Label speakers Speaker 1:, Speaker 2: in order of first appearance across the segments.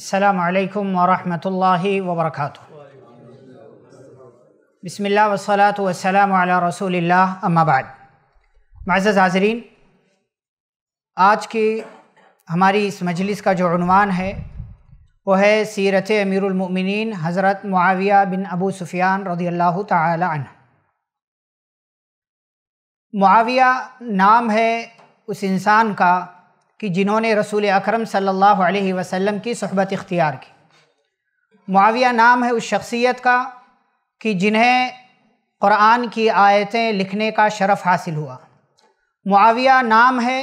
Speaker 1: अल्लाम वरहमल वबरक बसमिल्ल वसलात वसलाम रसूल अम्माबाद मज़ हाजरीन आज की हमारी इस मजलिस का जो अनवान है वो है सीरत अमीरमिन हज़रत मुआविया बिन अबू सुफियान रदी अल्लाह तन मुआविया नाम है उस इंसान का कि जिन्होंने रसूल अकरम सल्लल्लाहु अलैहि वसल्लम की सहबत इख्तियार की मुआविया नाम है उस शख्सियत का कि जिन्हें क़ुरान की आयतें लिखने का शरफ़ हासिल हुआ मुआविया नाम है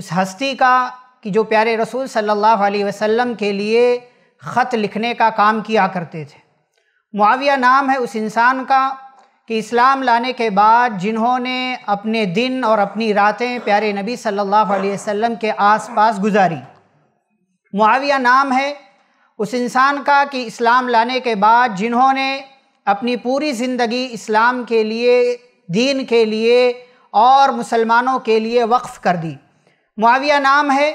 Speaker 1: उस हस्ती का कि जो प्यारे रसूल सल्लल्लाहु अलैहि वसल्लम के लिए ख़त लिखने का काम किया करते थे मुआविया नाम है उस इंसान का कि इस्लाम लाने के बाद जिन्होंने अपने दिन और अपनी रातें प्यारे नबी सल्लल्लाहु अलैहि वसल्लम के आसपास गुजारी मुआविया नाम है उस इंसान का कि इस्लाम लाने के बाद जिन्होंने अपनी पूरी ज़िंदगी इस्लाम के लिए दीन के लिए और मुसलमानों के लिए वक्फ़ कर दी मुआविया नाम है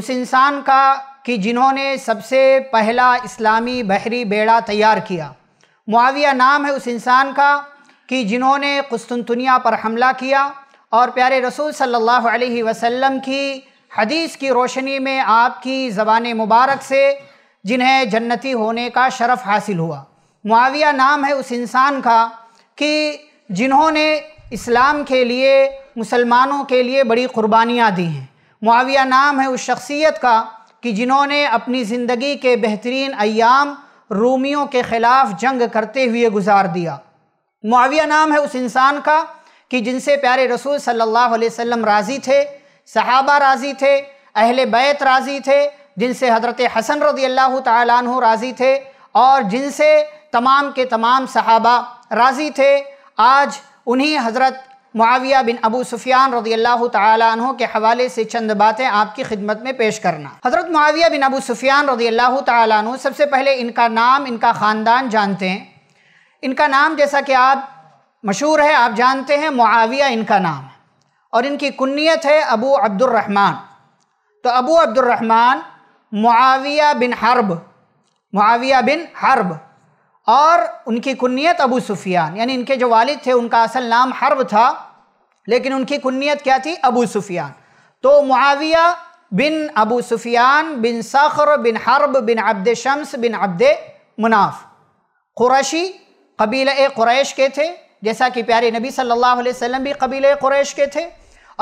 Speaker 1: उस इंसान का कि जिन्होंने सबसे पहला इस्लामी बहरी बेड़ा तैयार किया मुआविया नाम है उस इंसान का कि जिन्होंने कुस्तुनतुनिया पर हमला किया और प्यारे रसूल सल्लल्लाहु अलैहि वसल्लम की हदीस की रोशनी में आपकी ज़बान मुबारक से जिन्हें जन्नती होने का शरफ़ हासिल हुआ मुआविया नाम है उस इंसान का कि जिन्होंने इस्लाम के लिए मुसलमानों के लिए बड़ी क़ुरबानियाँ दी हैं मुआविया नाम है उस शख्सियत का कि जिन्होंने अपनी ज़िंदगी के बेहतरीन अयाम रूमियों के ख़िलाफ़ जंग करते हुए गुजार दिया मुआविया नाम है उस इंसान का कि जिनसे प्यारे रसूल सल्लल्लाहु अलैहि वसल्लम राज़ी थे सहाबा राज़ी थे अहले बैत राज़ी थे जिनसे हज़रत हसन रदी अल्लाह तु राज़ी थे और जिनसे तमाम के तमाम सहाबा राज़ी थे आज उन्हीं हज़रत मुआविया बिन अबू सुफियान रदी अल्लाह तु के हवाले से चंद बातें आपकी खिदमत में पेश करना हज़रत मुआविया बिन अबू सुफियान रदी अल्लाह तु सबसे पहले इनका नाम इनका ख़ानदान जानते हैं इनका नाम जैसा कि आप मशहूर है आप जानते हैं मुआविया इनका नाम है और इनकी कुन्नीत है अबू अब्दुलरहमान तो Abu Abdulrahman Muawiya bin Harb Muawiya bin Harb और उनकी कुन्नीत अबू सुफियान यानी इनके जो वालिद थे उनका असल नाम हर्ब था लेकिन उनकी कुन्नीत क्या थी अबू सुफियान तो Muawiya bin Abu Sufyan bin Sakhr bin Harb bin Abd Shams bin Abd Manaf Qurayshi कबील क्रैश के थे जैसा कि प्यारे नबी सल्लल्लाहु अलैहि वसल्लम भी कबील क्रैश के थे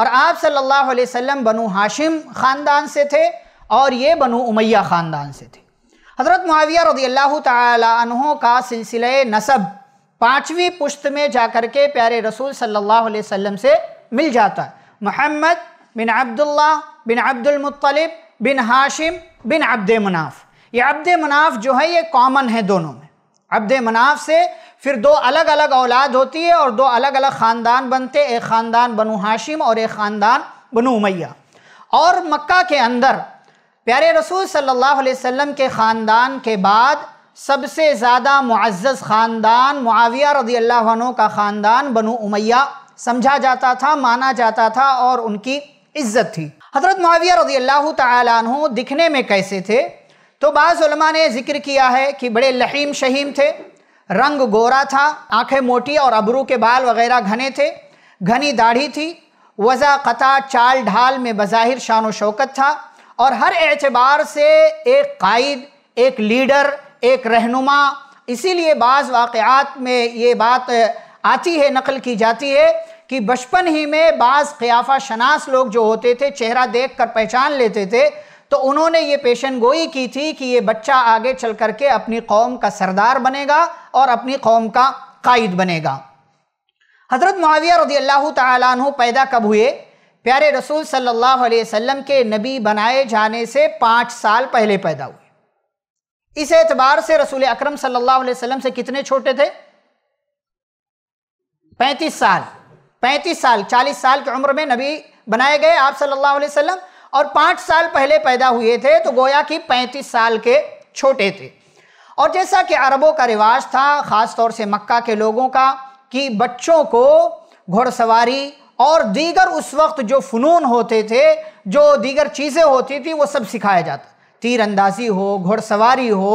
Speaker 1: और आप सल्लल्लाहु अलैहि वसल्लम बनु हाशिम ख़ानदान से थे और ये बनु उमैया ख़ानदान से थे हज़रत माविया रदी अल्लाह तहों का सिलसिला नसब पाँचवीं पुश्त में जा कर के प्यारे रसूल सल्ला वसम से मिल जाता है मोहम्मद बिन अब्दुल्ला बिन अब्दुलमतलब बिन हाशिम बिन अब्द मुनाफ ये अब्द मुनाफ जो है ये कॉमन है दोनों में अब्द मनाफ से फिर दो अलग अलग औलाद होती है और दो अलग अलग ख़ानदान बनते एक ख़ानदान बनु हाशिम और एक ख़ानदान बनु उमैया और मक्का के अंदर प्यारे रसूल सल्लल्लाहु अलैहि वसल्लम के ख़ानदान के बाद सबसे ज़्यादा मुआज़ ख़ानदान मुआविया रदी अल्लाह का ख़ानदान बनु उमैया समझा जाता था माना जाता था और उनकी इज्जत थी हज़रत मुआविया रदी अल्लाह तु दिखने में कैसे थे तो बाज़ुलमा ने जिक्र किया है कि बड़े लहीम शहीम थे रंग गोरा था आंखें मोटी और अबरू के बाल वगैरह घने थे घनी दाढ़ी थी वज़ा कता चाल ढाल में बज़ाहिर शान शौकत था और हर एतबार से एक कायद एक लीडर एक रहनुमा इसीलिए बाज़ वाक़ात में ये बात आती है नकल की जाती है कि बचपन ही में बाज़ क़ियाफ़ा शनास लोग जो होते थे चेहरा देख कर पहचान लेते थे तो उन्होंने ये पेशन गोई की थी कि ये बच्चा आगे चल करके अपनी कौम का सरदार बनेगा और अपनी कौम का कायद बनेगा हज़रत माविया रदी अल्लाह तु पैदा कब हुए प्यारे रसूल सल्लल्लाहु अलैहि वसल्लम के नबी बनाए जाने से पाँच साल पहले पैदा हुए इस एतबार से रसूल अक्रम सल्लल्लाहु से कितने छोटे थे पैंतीस साल पैंतीस साल चालीस साल की उम्र में नबी बनाए गए आप सल्लल्लाहु अलैहि वसल्लम और पाँच साल पहले पैदा हुए थे तो गोया कि पैंतीस साल के छोटे थे और जैसा कि अरबों का रिवाज था ख़ास तौर से मक्का के लोगों का कि बच्चों को घोड़सवारी और दीगर उस वक्त जो फ़नून होते थे जो दीगर चीज़ें होती थी वो सब सिखाया जाता तीर अंदाजी हो घोड़सवारी हो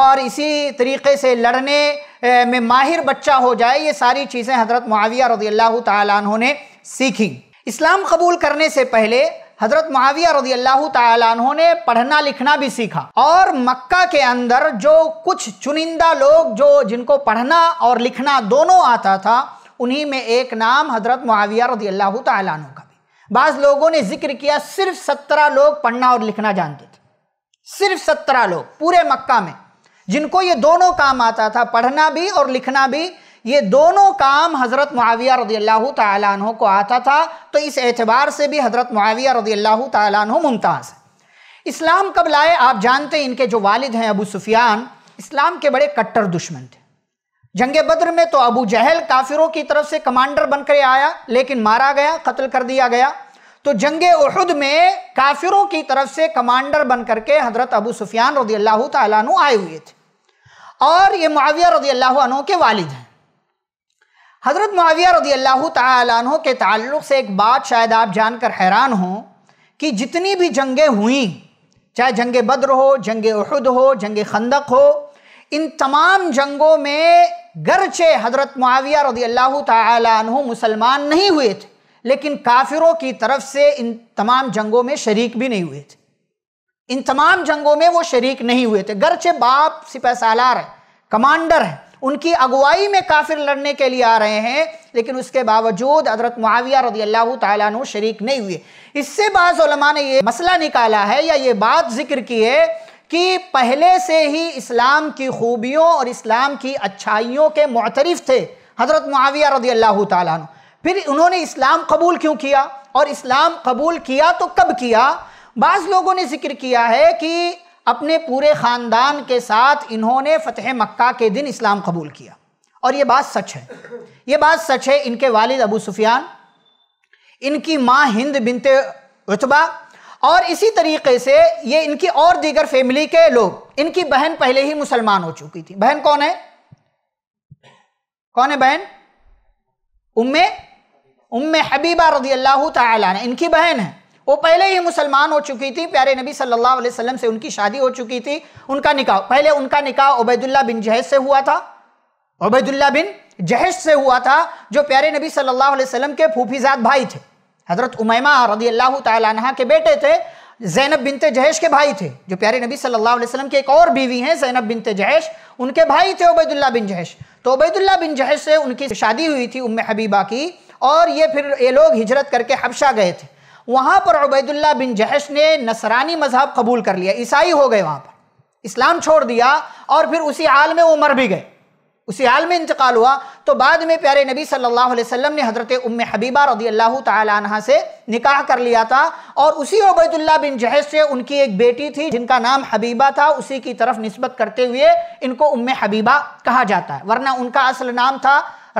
Speaker 1: और इसी तरीके से लड़ने में माहिर बच्चा हो जाए ये सारी चीज़ें हज़रत मुआविया रदी अल्लाह ने सीखी इस्लाम कबूल करने से पहले हजरत माविया रजी अल्लाह ने पढ़ना लिखना भी सीखा और मक्का के अंदर जो कुछ चुनिंदा लोग जो जिनको पढ़ना और लिखना दोनों आता था उन्हीं में एक नाम हजरत माविया रजी अल्लाह तु का भी बाज़ लोगों ने जिक्र किया सिर्फ सत्रह लोग पढ़ना और लिखना जानते थे सिर्फ सत्रह लोग पूरे मक्का में जिनको ये दोनों काम आता था पढ़ना भी और लिखना भी ये दोनों काम हज़रत मुआविया रदी अल्लाह तु को आता था तो इस एतबार से भी हज़रत मुआविया रदी अल्लाह तु मुमताज़ है इस्लाम कब लाए आप जानते हैं इनके जो वालिद हैं अबू सुफियान इस्लाम के बड़े कट्टर दुश्मन थे जंग बद्र में तो अबू जहल काफिरों की तरफ से कमांडर बनकर आया लेकिन मारा गया कत्ल कर दिया गया तो जंग उहद में काफिरों की तरफ से कमांडर बनकर के हज़रत अबू सुफियान रदी अल्लाह तु आए हुए थे और ये मुआविया रजी अल्लाह के वालिद हैं हज़रत माविया रदी अल्लाह तहों के ताल्लुक़ से एक बात शायद आप जानकर हैरान हों कि जितनी भी जंगें हुई चाहे जंग बद्र हो जंग उहद हो जंग खंदक हो इन तमाम जंगों में गरचे हज़रत माविया रदी अल्लाह तहों मुसलमान नहीं हुए थे लेकिन काफिरों की तरफ से इन तमाम जंगों में शरीक भी नहीं हुए थे इन तमाम जंगों में वो शरीक नहीं हुए थे गरचे बाप सिपह सालार है कमांडर है उनकी अगुवाई में काफिर लड़ने के लिए आ रहे हैं लेकिन उसके बावजूद हजरत मुआविया रदी अल्लाह तु शरीक नहीं हुए इससे बाज़ा ने यह मसला निकाला है या ये बात जिक्र की है कि पहले से ही इस्लाम की खूबियों और इस्लाम की अच्छाइयों के मुतरफ थे हज़रत मुआविया रदी अल्लाह तु फिर उन्होंने इस्लाम कबूल क्यों किया और इस्लाम कबूल किया तो कब किया बाज़ लोगों ने जिक्र किया है कि अपने पूरे ख़ानदान के साथ इन्होंने फतेह मक्का के दिन इस्लाम कबूल किया और ये बात सच है ये बात सच है इनके वालिद अबू सुफियान इनकी माँ हिंद बिनते उतबा और इसी तरीके से ये इनकी और दीगर फैमिली के लोग इनकी बहन पहले ही मुसलमान हो चुकी थी बहन कौन है कौन है बहन उम्मे उम्मे हबीबा रजी अल्लाह तला इनकी बहन है वो पहले ही मुसलमान हो चुकी थी प्यारे नबी सल्लल्लाहु अलैहि वसल्लम से उनकी शादी हो चुकी थी उनका निकाह पहले उनका निकाह उबैदुल्ला बिन जहेज से हुआ था उबैदुल्ला बिन जहेज से हुआ था जो प्यारे नबी सल्लल्लाहु अलैहि वसल्लम के फूफीजात भाई थे हज़रत उमैमा रदी अल्लाह तहा के बेटे थे जैनब बिनते जहेश के भाई थे जो प्यारे नबी सल्लल्लाहु अलैहि वसल्लम के एक और बीवी हैं जैनब बिनते जहेश उनके भाई थे उबैदुल्ला बिन जहेश तो उबैदुल्ला बिन जहेश से उनकी शादी हुई थी उम हबीबा की और ये फिर ये लोग हिजरत करके हबशा गए थे वहां पर उबैदुल्ला बिन जहश ने नसरानी मजहब कबूल कर लिया ईसाई हो गए वहां पर इस्लाम छोड़ दिया और फिर उसी हाल में वो मर भी गए उसी हाल में इंतकाल हुआ तो बाद में प्यारे नबी सल्लल्लाहु अलैहि वसल्लम ने हज़रत उम हबीबा रदी अल्लाह तह से निकाह कर लिया था और उसी उबैदुल्ला बिन जहेज से उनकी एक बेटी थी जिनका नाम हबीबा था उसी की तरफ नस्बत करते हुए इनको उम हबीबा कहा जाता है वरना उनका असल नाम था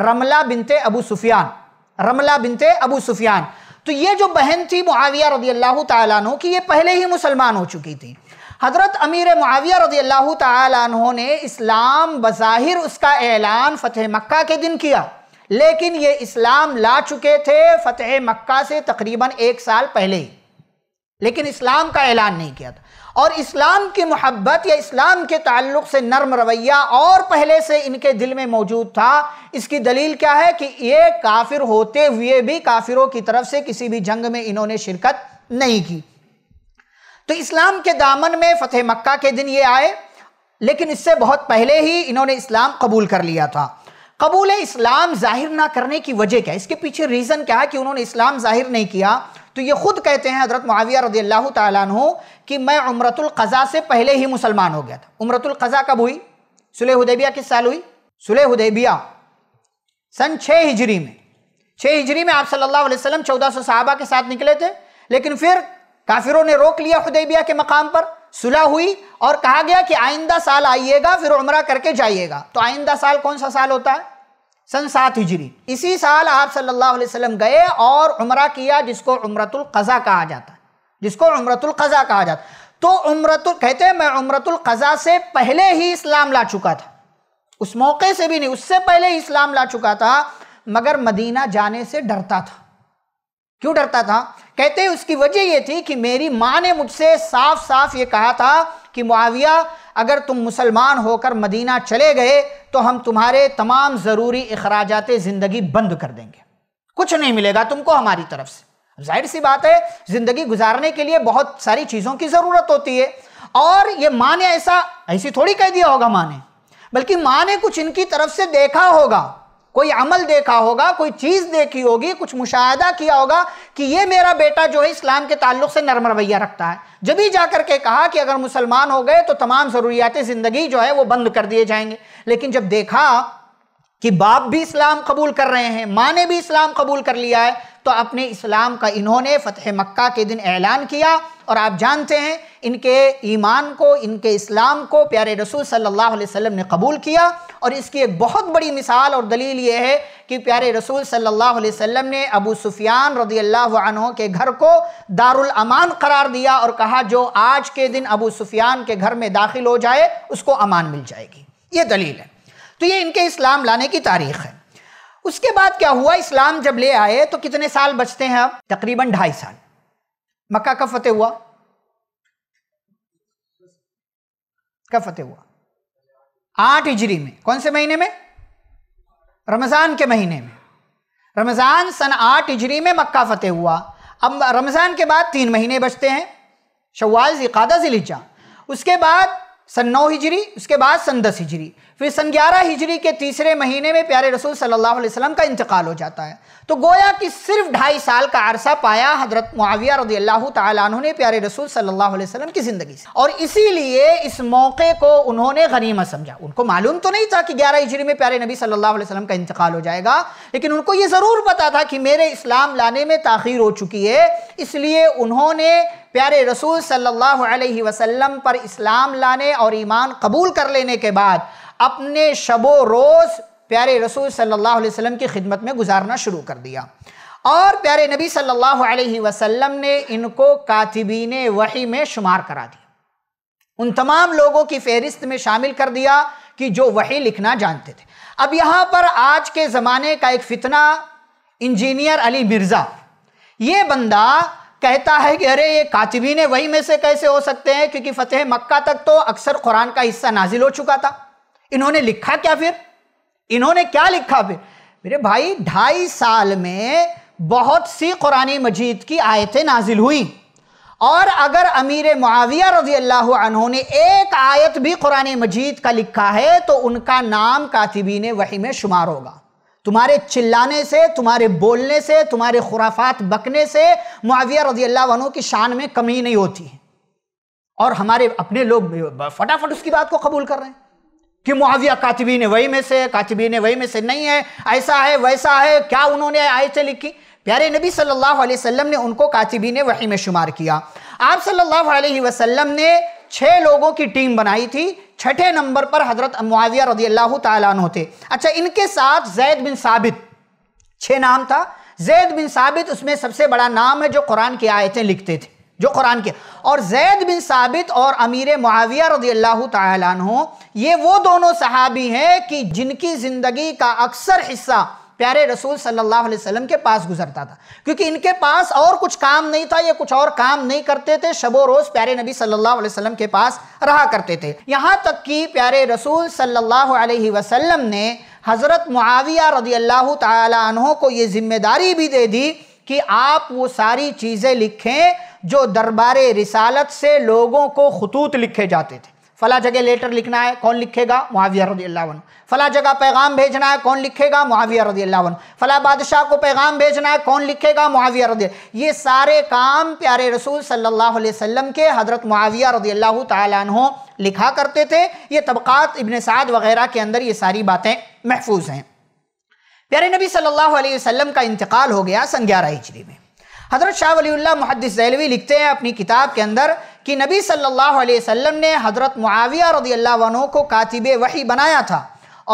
Speaker 1: रमला बिनते अबू सुफियान रमला बिनते अबू सुफियान तो ये जो बहन थी मुआविया रदी अल्लाह तु की ये पहले ही मुसलमान हो चुकी थी हज़रत अमीर मुआविया रदी अल्लाह तु ने इस्लाम बज़ाहिर उसका ऐलान फतेह मक्का के दिन किया लेकिन ये इस्लाम ला चुके थे फतेह मक्का से तकरीबन एक साल पहले ही लेकिन इस्लाम का ऐलान नहीं किया था और इस्लाम की मोहब्बत या इस्लाम के ताल्लुक से नर्म रवैया और पहले से इनके दिल में मौजूद था इसकी दलील क्या है कि ये काफिर होते हुए भी काफिरों की तरफ से किसी भी जंग में इन्होंने शिरकत नहीं की तो इस्लाम के दामन में फतेह मक्का के दिन ये आए लेकिन इससे बहुत पहले ही इन्होंने इस्लाम कबूल कर लिया था कबूल इस्लाम जाहिर ना करने की वजह क्या इसके पीछे रीज़न क्या है कि उन्होंने इस्लाम जाहिर नहीं किया तो ये खुद कहते हैं हज़रत माविया रजी अल्लाह तु कि मैं कज़ा से पहले ही मुसलमान हो गया था कज़ा कब हुई सुलह हदैबिया किस साल हुई सुलह हदैबिया सन छः हिजरी में छः हिजरी में आप सल्ला वसलम चौदह सौ साहबा के साथ निकले थे लेकिन फिर काफिरों ने रोक लिया हदैबिया के मकाम पर सुलह हुई और कहा गया कि आइंदा साल आइएगा फिर उम्र करके जाइएगा तो आइंदा साल कौन सा साल होता है सन सात हिजरी इसी साल आप सल्लल्लाहु अलैहि वसल्लम गए और उम्र किया जिसको उम्रतुल कज़ा कहा जाता जिसको उम्रतुल कज़ा कहा जाता तो उम्रतुल कहते हैं मैं उम्रतुल कज़ा से पहले ही इस्लाम ला चुका था उस मौके से भी नहीं उससे पहले ही इस्लाम ला चुका था मगर मदीना जाने से डरता था क्यों डरता था कहते उसकी वजह यह थी कि मेरी माँ ने मुझसे साफ साफ ये कहा था कि मुआविया अगर तुम मुसलमान होकर मदीना चले गए तो हम तुम्हारे तमाम ज़रूरी अखराज ज़िंदगी बंद कर देंगे कुछ नहीं मिलेगा तुमको हमारी तरफ से जाहिर सी बात है ज़िंदगी गुजारने के लिए बहुत सारी चीज़ों की ज़रूरत होती है और ये माँ ने ऐसा ऐसी थोड़ी कह दिया होगा माँ ने बल्कि माँ ने कुछ इनकी तरफ से देखा होगा कोई अमल देखा होगा कोई चीज़ देखी होगी कुछ मुशाहिदा किया होगा कि ये मेरा बेटा जो है इस्लाम के ताल्लुक से नरम रवैया रखता है जब ही जा करके कहा कि अगर मुसलमान हो गए तो तमाम ज़रूरियात ज़िंदगी जो है वो बंद कर दिए जाएंगे लेकिन जब देखा कि बाप भी इस्लाम कबूल कर रहे हैं माँ ने भी इस्लाम कबूल कर लिया है तो अपने इस्लाम का इन्होंने फ़तह मक्का के दिन ऐलान किया और आप जानते हैं इनके ईमान को इनके इस्लाम को प्यारे रसूल सल्लल्लाहु अलैहि वसल्लम ने कबूल किया और इसकी एक बहुत बड़ी मिसाल और दलील ये है कि प्यारे रसूल सल्लल्लाहु अलैहि वसल्लम ने अबू सुफियान रदी अल्लाह के घर को दारुल अमान करार दिया और कहा जो आज के दिन अबू सुफियान के घर में दाखिल हो जाए उसको अमान मिल जाएगी ये दलील है तो ये इनके इस्लाम लाने की तारीख़ है उसके बाद क्या हुआ इस्लाम जब ले आए तो कितने साल बचते हैं अब तकरीबन ढाई साल मक्का कब फतेह हुआ कब फतेह हुआ आठ हिजरी में कौन से महीने में रमज़ान के महीने में रमज़ान सन आठ हिजरी में मक्का फतेह हुआ अब रमज़ान के बाद तीन महीने बचते हैं शवाल जिकादा जिलिजा उसके बाद सन नौ हिजरी उसके बाद सन दस हिजरी फिर सन ग्यारह हिजरी के तीसरे महीने में प्यारे रसूल सल्लल्लाहु अलैहि वसल्लम का इंतकाल हो जाता है तो गोया कि सिर्फ ढाई साल का अरसा पाया हजरत मुआविया रदी अल्लाह तु ने प्यारे रसूल सल्लल्लाहु अलैहि वसल्लम की ज़िंदगी से और इसीलिए इस मौके को उन्होंने गनीमत समझा उनको मालूम तो नहीं था कि ग्यारह हिजरी में प्यारे नबी सल्लल्लाहु अलैहि वसल्लम का इंतकाल हो जाएगा लेकिन उनको ये ज़रूर पता था कि मेरे इस्लाम लाने में तखिर हो चुकी है इसलिए उन्होंने प्यारे रसूल सल्लल्लाहु अलैहि वसल्लम पर इस्लाम लाने और ईमान कबूल कर लेने के बाद अपने शबो रोज़ प्यारे रसूल सल्लल्लाहु अलैहि वसल्लम की खिदमत में गुजारना शुरू कर दिया और प्यारे नबी सल्लल्लाहु अलैहि वसल्लम ने इनको कातिबीन वही में शुमार करा दिया उन तमाम लोगों की फहरिस्त में शामिल कर दिया कि जो वही लिखना जानते थे अब यहाँ पर आज के ज़माने का एक फितना इंजीनियर अली मिर्ज़ा ये बंदा कहता है कि अरे ये कातिबीन वही में से कैसे हो सकते हैं क्योंकि फ़तेह मक्का तक तो अक्सर कुरान का हिस्सा नाजिल हो चुका था इन्होंने लिखा क्या फिर इन्होंने क्या लिखा फिर मेरे भाई ढाई साल में बहुत सी कुरानी मजीद की आयतें नाजिल हुई और अगर अमीर मुआविया रजी अल्लाह ने एक आयत भी कुरान मजीद का लिखा है तो उनका नाम कातिबीन वही में शुमार होगा तुम्हारे चिल्लाने से तुम्हारे बोलने से तुम्हारे खुराफात बकने से मुआविया रजी अल्लाह की शान में कमी नहीं होती है और हमारे अपने लोग फटाफट उसकी बात को कबूल कर रहे हैं कि मुआविया कातबी ने वही में से है कातबी ने वही में से नहीं है ऐसा है वैसा है क्या उन्होंने आयतें लिखी प्यारे नबी सल्लल्लाहु अलैहि वसल्लम ने उनको कातबी ने वही में शुमार किया आप सल्लल्लाहु अलैहि वसल्लम ने छः लोगों की टीम बनाई थी छठे नंबर पर हजरत मुआविया रदी अल्लाह तन थे अच्छा इनके साथ जैद बिन साबित छः नाम था जैद बिन साबित उसमें सबसे बड़ा नाम है जो कुरान की आयतें लिखते थे जो कुरान के और जैद बिन साबित और अमीर मुआविया रजी अल्लाह तु ये वो दोनों सहाबी हैं कि जिनकी ज़िंदगी का अक्सर हिस्सा प्यारे रसूल सल्लल्लाहु अलैहि वसल्लम के पास गुजरता था क्योंकि इनके पास और कुछ काम नहीं था ये कुछ और काम नहीं करते थे शबो रोज़ प्यारे नबी सल्लल्लाहु अलैहि वसल्लम के पास रहा करते थे यहाँ तक कि प्यारे रसूल सल्लल्लाहु अलैहि वसल्लम ने हज़रत मुआविया रदी अल्लाह तहों को ये जिम्मेदारी भी दे दी कि आप वो सारी चीज़ें लिखें जो दरबार रिसालत से लोगों को खतूत लिखे जाते थे फ़ला जगह लेटर लिखना है कौन लिखेगा मुआविया रदी अल्लाह फ़ला जगह पैगाम भेजना है कौन लिखेगा मुआविया रदी अल्लाह फ़ला बादशाह को पैगाम भेजना है कौन लिखेगा मुआविया रदी ये सारे काम प्यारे रसूल सल्लल्लाहु अलैहि वसल्लम के हज़रत मुआविया रदी अल्लाह तहों लिखा करते थे ये तबक़ात इबन साद वगैरह के अंदर ये सारी बातें महफूज हैं प्यारे नबी सल्लल्लाहु अलैहि वसल्लम का इंतकाल हो गया सन ग्यारह हिजरी में हज़रत शाह वलील्ला मुहदस जैलवी लिखते हैं अपनी किताब के अंदर कि नबी सल्लल्लाहु अलैहि वसल्लम ने हज़रत मुआविया रदी अल्लाह को कातिब वही बनाया था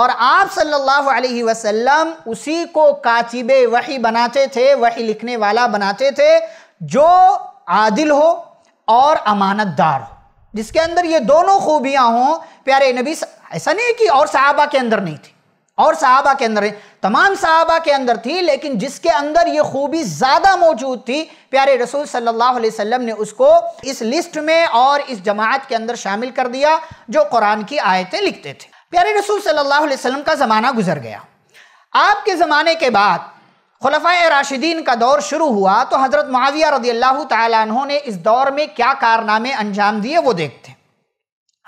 Speaker 1: और आप सल्लल्लाहु अलैहि वसल्लम उसी को कातिब वही बनाते थे वही लिखने वाला बनाते थे जो आदिल हो और अमानतदार हो जिसके अंदर ये दोनों खूबियाँ हों प्यारे नबी ऐसा नहीं कि और साहबा के अंदर नहीं थी और साहबा के अंदर तमाम साहबा के अंदर थी लेकिन जिसके अंदर ये खूबी ज़्यादा मौजूद थी प्यारे रसूल सल्लल्लाहु अलैहि वसल्लम ने उसको इस लिस्ट में और इस जमात के अंदर शामिल कर दिया जो कुरान की आयतें लिखते थे प्यारे रसूल सल्लल्लाहु अलैहि वसल्लम का ज़माना गुजर गया आपके ज़माने के बाद खलफा राशिदीन का दौर शुरू हुआ तो हज़रत माविया रदी अल्लाह तहों ने इस दौर में क्या कारनामे अंजाम दिए वो देखते हैं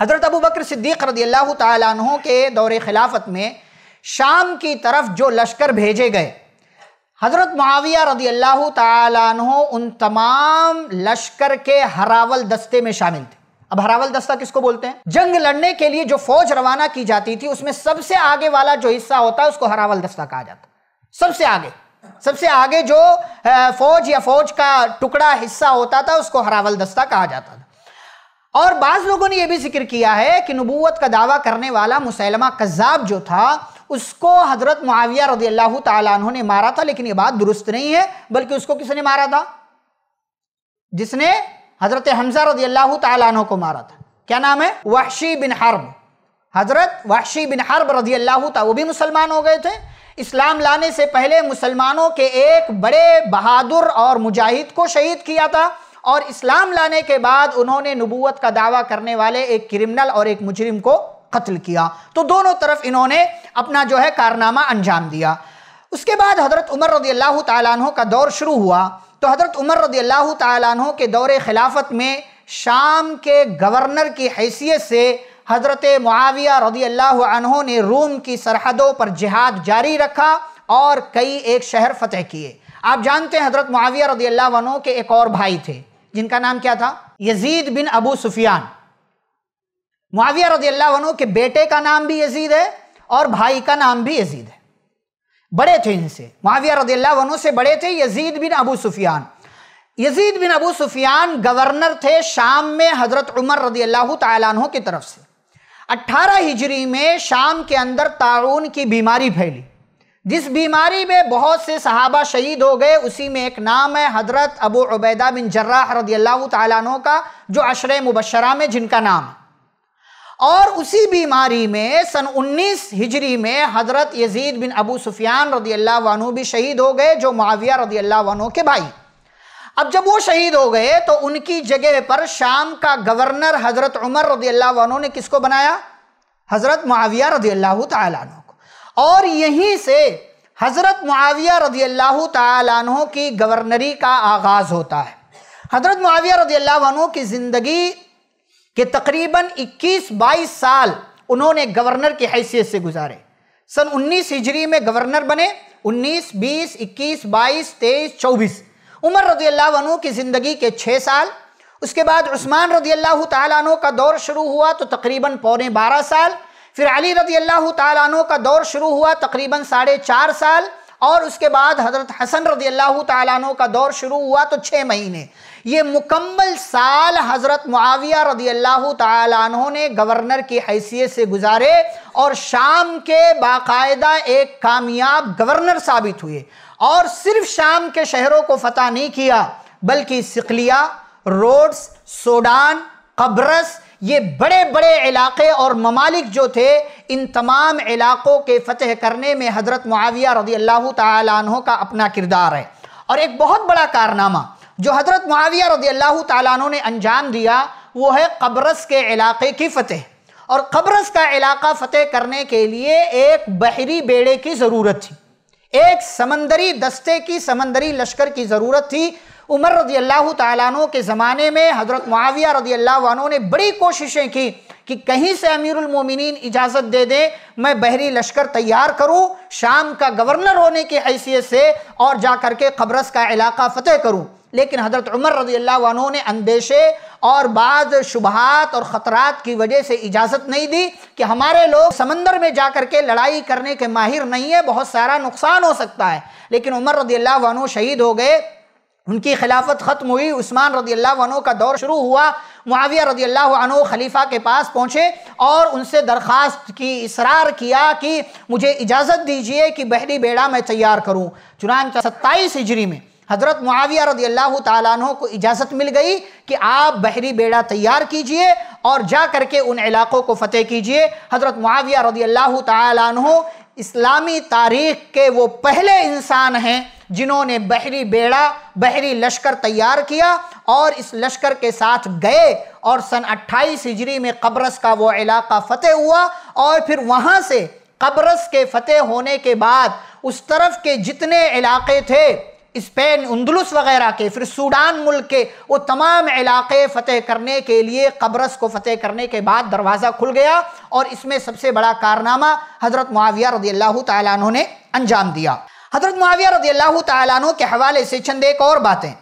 Speaker 1: हज़रत अबू बकर सिद्दीक़ रदी अल्लाह तहों के दौर खिलाफत में शाम की तरफ जो लश्कर भेजे गए हज़रत माविया रदी अल्लाह तु उन तमाम लश्कर के हरावल दस्ते में शामिल थे अब हरावल दस्ता किसको बोलते हैं जंग लड़ने के लिए जो फौज रवाना की जाती थी उसमें सबसे आगे वाला जो हिस्सा होता है उसको हरावल दस्ता कहा जाता सबसे आगे सबसे आगे जो फौज या फौज का टुकड़ा हिस्सा होता था उसको हरावल दस्ता कहा जाता था और बाज लोगों ने यह भी जिक्र किया है कि नबूवत का दावा करने वाला मुसलमा कज़ाब जो था उसको हज़रत मुआविया रजी अल्लाह तु ने मारा था लेकिन यह बात दुरुस्त नहीं है बल्कि उसको किसने मारा था जिसने हज़रत हमजा रजी अल्लाह तु को मारा था क्या नाम है वहशी बिन हर्ब हज़रत वहशी बिन हर्ब रजी अल्लाह वो भी मुसलमान हो गए थे इस्लाम लाने से पहले मुसलमानों के एक बड़े बहादुर और मुजाहिद को शहीद किया था और इस्लाम लाने के बाद उन्होंने नबूत का दावा करने वाले एक क्रिमिनल और एक मुजरिम को कत्ल किया तो दोनों तरफ इन्होंने अपना जो है कारनामा अंजाम दिया उसके बाद हज़रत उमर रदी अल्लाह तु का दौर शुरू हुआ तो हज़रत उमर रदी अल्लाह तु के दौरे खिलाफत में शाम के गवर्नर की हैसियत से हज़रत मुआविया रदी अल्लाह ने रूम की सरहदों पर जिहाद जारी रखा और कई एक शहर फतेह किए आप जानते हैं हज़रत मुआविया रदी अल्लाह के एक और भाई थे जिनका नाम क्या था Yazid bin Abu Sufyan Muawiya रजी अल्लाह के बेटे का नाम भी यजीद है और भाई का नाम भी यजीद है बड़े थे इनसे मुआविया रजी अल्लाह से बड़े थे Yazid bin Abu Sufyan Yazid bin Abu Sufyan governor थे शाम में हज़रत उमर रदी अल्लाह तु की तरफ से 18 हिजरी में शाम के अंदर ताउन की बीमारी फैली जिस बीमारी में बहुत से सहाबा शहीद हो गए उसी में एक नाम है हज़रत अबू अबैदा बिन जर्राह रदी अल्लाह तु का जो अशर मुबशरा में जिनका नाम है और उसी बीमारी में सन 19 हिजरी में हजरत यजीद बिन अबू सुफियान रदी अल्लाह वनु भी शहीद हो गए जो माविया रदी अल्लाह वनु के भाई अब जब वो शहीद हो गए तो उनकी जगह पर शाम का गवर्नर हज़रत उमर रदी अल्लाह वनु ने किसको बनाया हज़रत माविया रदी अल्लाह तु को और यहीं से हज़रत माविया रदी अल्लाह तु की गवर्नरी का आगाज़ होता है हज़रत माविया रदी अल्लाह वनु की ज़िंदगी कि तकरीबन 21-22 साल उन्होंने गवर्नर की हैसियत से गुजारे सन 19 हिजरी में गवर्नर बने 19, 20, 21, 22, 23, 24 उमर रजी अल्लाह की ज़िंदगी के छः साल उसके बाद उस्मान रजी अल्लाह तु का दौर शुरू हुआ तो तकरीबन पौने बारह साल फिर अली रजी अल्लाह तु का दौर शुरू हुआ तकरीबन साढ़े चार साल और उसके बाद हज़रत हसन रजी अल्लाह तु का दौर शुरू हुआ तो छः महीने ये मुकम्मल साल हज़रत मुआविया रज़ी अल्लाह तु ने गवर्नर की हैसियत से गुजारे और शाम के बाकायदा एक कामयाब गवर्नर साबित हुए और सिर्फ शाम के शहरों को फतेह नहीं किया बल्कि सिकलिया रोड्स सोडान कब्रस ये बड़े बड़े इलाके और ममालिक जो थे इन तमाम इलाक़ों के फ़तह करने में हज़रत मुआविया रदी अल्लाह तहों का अपना किरदार है और एक बहुत बड़ा कारनामा जो हज़रत मुआविया रदी अल्लाह तहों ने अंजाम दिया वो है कब्रस के इलाके की फ़तह और कब्रस का इलाका फ़तह करने के लिए एक बहरी बेड़े की ज़रूरत थी एक समंदरी दस्ते की समंदरी लश्कर की ज़रूरत थी उमर रजी अल्लाह तु के ज़माने में हज़रत मुआविया रजी अल्लाह ने बड़ी कोशिशें की कि कहीं से अमीरमिन इजाज़त दे दें मैं बहरी लश्कर तैयार करूँ शाम का गवर्नर होने की हैसियत से और जा कर के कब्रस का इलाका फ़तेह करूँ लेकिन हज़रत उमर रजी अल्लाह ने अंदेशे और बाद शुबहत और ख़तरात की वजह से इजाज़त नहीं दी कि हमारे लोग समंदर में जा कर के लड़ाई करने के माहिर नहीं है बहुत सारा नुकसान हो सकता है लेकिन उमर रजी अल्लाह शहीद हो गए उनकी खिलाफत ख़त्म हुई उस्मान रदी अल्लाह का दौर शुरू हुआ मुआविया रदी अल्लाह खलीफा के पास पहुँचे और उनसे दरख्वास्त की इसरार किया कि मुझे इजाज़त दीजिए कि बहरी बेड़ा मैं तैयार करूँ चुनान सत्ताईस हिजरी में हज़रत मुआविया रदी अल्लाह तु को इजाज़त मिल गई कि आप बहरी बेड़ा तैयार कीजिए और जा करके उन इलाक़ों को फ़तेह कीजिए हज़रत मुआविया रदी अल्लाह तु इस्लामी तारीख़ के वो पहले इंसान हैं जिन्होंने बहरी बेड़ा बहरी लश्कर तैयार किया और इस लश्कर के साथ गए और सन 28 हिजरी में कब्रस का वो इलाका फ़तेह हुआ और फिर वहाँ से कब्रस के फ़तेह होने के बाद उस तरफ के जितने इलाके थे स्पेन उन्दलुस वगैरह के फिर सूडान मुल्क के वो तमाम इलाके फ़तेह करने के लिए कब्रस को फ़तेह करने के बाद दरवाज़ा खुल गया और इसमें सबसे बड़ा कारनामा हज़रत मुआविया रदी अल्लाह तु ने अंजाम दिया हजरत मुआविया रजी अल्लाह तु के हवाले से चंद एक और बातें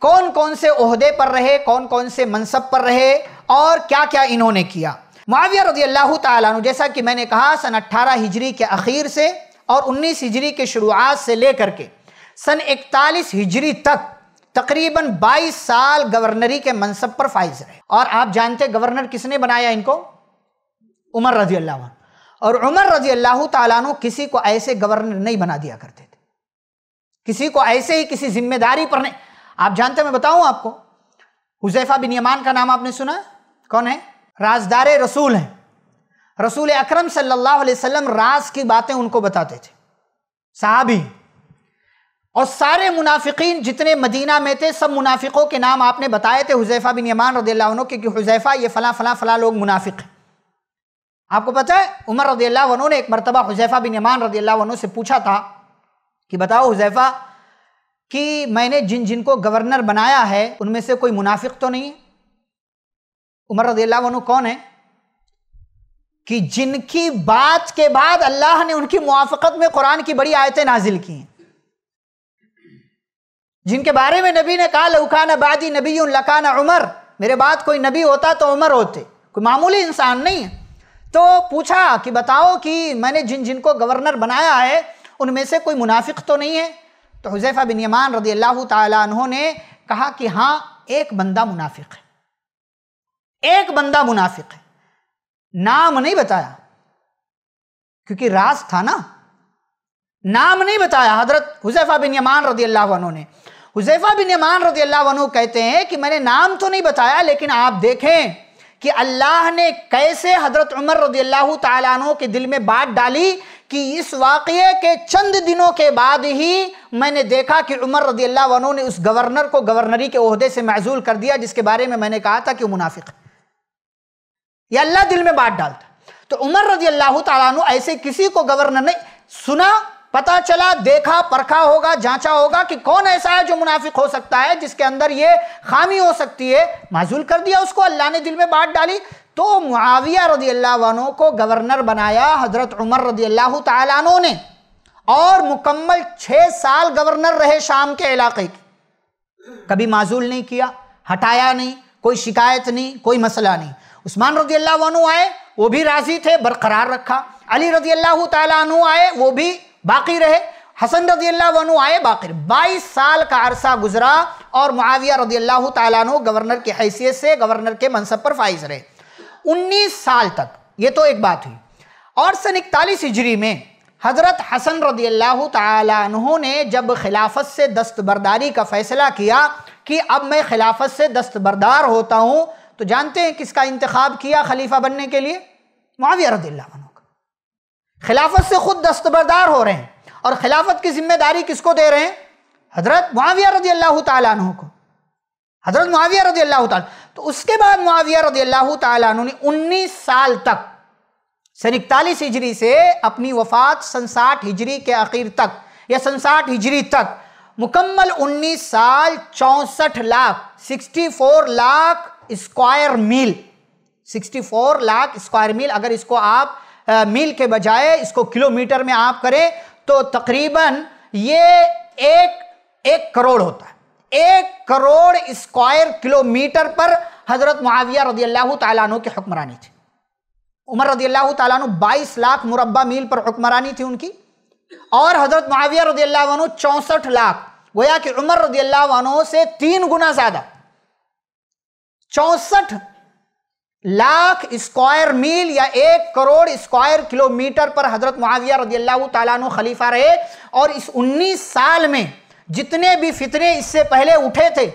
Speaker 1: कौन कौन से अहदे पर रहे कौन कौन से मनसब पर रहे और क्या क्या इन्होंने किया मुआविया रजी अल्लाह तु जैसा कि मैंने कहा सन अट्ठारह हिजरी के अखीर से और उन्नीस हिजरी के शुरुआत से लेकर के सन इकतालीस हिजरी तक तकरीबन 22 साल गवर्नरी के मनसब पर फाइज रहे और आप जानते गवर्नर किसने बनाया इनको उमर रजी अल्लाह और उमर रजी अल्लाह तु किसी को ऐसे गवर्नर नहीं बना दिया करते थे किसी को ऐसे ही किसी जिम्मेदारी पर नहीं आप जानते मैं बताऊं आपको हुजैफा बिन यमान का नाम आपने सुना कौन है राजदार रसूल हैं रसूल अकरम सल्लल्लाहु अलैहि वसल्लम राज की बातें उनको बताते थे साहबी और सारे मुनाफिकीन जितने मदीना में थे सब मुनाफिकों के नाम आपने बताए थे हुजैफा बिन यमान रदील्ला क्योंकि हुजैफा ये फ़लाँ फ़लाँ फ़लाँ लोग मुनाफिक हैं आपको पता है उमर रदी अल्लाह ने एक मरतबा हुजैफ़ा बिन यमान रजी अल्लाह से पूछा था कि बताओ हुजैफ़ा कि मैंने जिन जिनको गवर्नर बनाया है उनमें से कोई मुनाफिक तो नहीं है उमर रदी अल्लाह कौन है कि जिनकी बात के बाद अल्लाह ने उनकी मुआफ़त में कुरान की बड़ी आयतें नाजिल की हैं जिनके बारे में नबी ने कहा लौकाना बादी नबी लकान उमर मेरे बाद कोई नबी होता तो उमर होते कोई मामूली इंसान नहीं है तो पूछा कि बताओ कि मैंने जिन जिन को गवर्नर बनाया है उनमें से कोई मुनाफिक तो नहीं है तो हुजैफा बिन यमान रदी अल्लाह तहों ने कहा कि हाँ एक बंदा मुनाफिक है एक बंदा मुनाफिक है नाम नहीं बताया क्योंकि राज था ना नाम नहीं बताया हजरत हुजैफा बिन यमान रदी अल्लाह ने हुजैफा बिन यमान रदी अल्लाह कहते हैं कि मैंने नाम तो नहीं बताया लेकिन आप देखें कि अल्लाह ने कैसे हजरत उमर अल्लाह तु के दिल में बात डाली कि इस वाक़े के चंद दिनों के बाद ही मैंने देखा कि उमर वनों ने उस गवर्नर को गवर्नरी के अहदे से महजूल कर दिया जिसके बारे में मैंने कहा था कि मुनाफिक यह अल्लाह दिल में बात डालता तो उमर रजी अल्लाह तु ऐसे किसी को गवर्नर ने सुना पता चला देखा परखा होगा जांचा होगा कि कौन ऐसा है जो मुनाफिक हो सकता है जिसके अंदर ये खामी हो सकती है माजूल कर दिया उसको अल्लाह ने दिल में बांट डाली तो मुआविया रजी अल्लाह को गवर्नर बनाया हजरत उमर रजी अल्लाह तु ने और मुकम्मल छः साल गवर्नर रहे शाम के इलाके की कभी माजूल नहीं किया हटाया नहीं कोई शिकायत नहीं कोई मसला नहीं उस्मान रजी अल्लाह आए वो भी राज़ी थे बरकरार रखा अली रजी अल्लाह आए वो भी बाकी रहे हसन रजी अल्लाह आए बाकी बाईस साल का अरसा गुजरा और मुआविया रजी अल्लाह तु गवर्नर की हैसियत से गवर्नर के मनसब पर फाइज रहे उन्नीस साल तक ये तो एक बात हुई और सन इकतालीस हिजरी में हज़रत हसन रजी अल्लाह तु ने जब खिलाफत से दस्तबरदारी का फ़ैसला किया कि अब मैं खिलाफत से दस्तबरदार होता हूँ तो जानते हैं किसका इंतखब किया खलीफा बनने के लिए मुआविया रदी खिलाफत से खुद दस्तबरदार हो रहे हैं और खिलाफत की जिम्मेदारी किसको दे रहे हैं हजरत मुआविया रजी अल्लाह तु को हजरत मुआविया रजी अल्लाह तो उसके बाद मुआविया रजी अल्लाह तु ने उन्नीस साल तक सन इकतालीस हिजरी से अपनी वफात सन साठ हिजरी के आखिर तक या सन साठ हिजरी तक मुकम्मल 19 साल चौंसठ लाख 64 लाख स्क्वायर मील 64 लाख स्क्वायर मील अगर इसको आप मील के बजाय इसको किलोमीटर में आप करें तो तकरीबन ये एक एक करोड़ होता है एक करोड़ स्क्वायर किलोमीटर पर हजरत मुआविया रजी अल्लाह तु की हुक्मरानी थी उमर रजी अल्लाह तु बाईस लाख मुरबा मील पर हुक्मरानी थी उनकी और हजरत मुआविया रजी अल्लाह चौंसठ लाख गोया कि उमर रजी अल्लाह से तीन गुना ज्यादा चौंसठ लाख स्क्वायर मील या एक करोड़ स्क्वायर किलोमीटर पर हजरत मुआविया रजी अल्लाह खलीफा रहे और इस 19 साल में जितने भी फितने इससे पहले उठे थे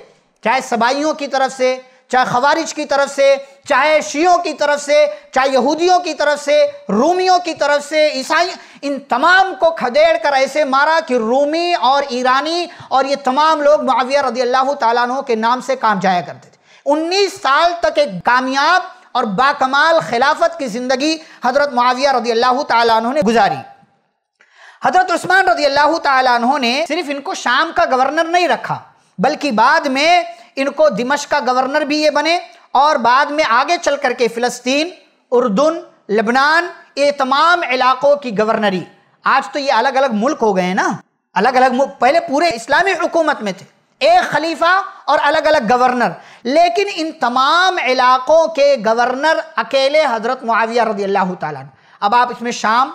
Speaker 1: चाहे सबाइयों की तरफ से चाहे खवारिज की तरफ से चाहे शियों की तरफ से चाहे यहूदियों की तरफ से रूमियों की तरफ से ईसाई इन तमाम को खदेड़ कर ऐसे मारा कि रूमी और ईरानी और ये तमाम लोग मुआविया रजी अल्लाह तु के नाम से काम जाया करते 19 साल तक एक कामयाब और बाकमाल खिलाफत की ज़िंदगी हज़रत मुआविया रजी अल्लाह ने गुजारी हज़रत उस्मान रजी अल्लाह ने सिर्फ इनको शाम का गवर्नर नहीं रखा बल्कि बाद में इनको दिमश का गवर्नर भी ये बने और बाद में आगे चल करके फिलस्तीन उर्दन लबनान ये तमाम इलाक़ों की गवर्नरी आज तो ये अलग अलग मुल्क हो गए ना अलग अलग मुल्क पहले पूरे इस्लामी हुकूमत में थे एक खलीफा और अलग अलग गवर्नर लेकिन इन तमाम इलाक़ों के गवर्नर अकेले हज़रत मुआविया रदी अल्लाह ताला अब आप इसमें शाम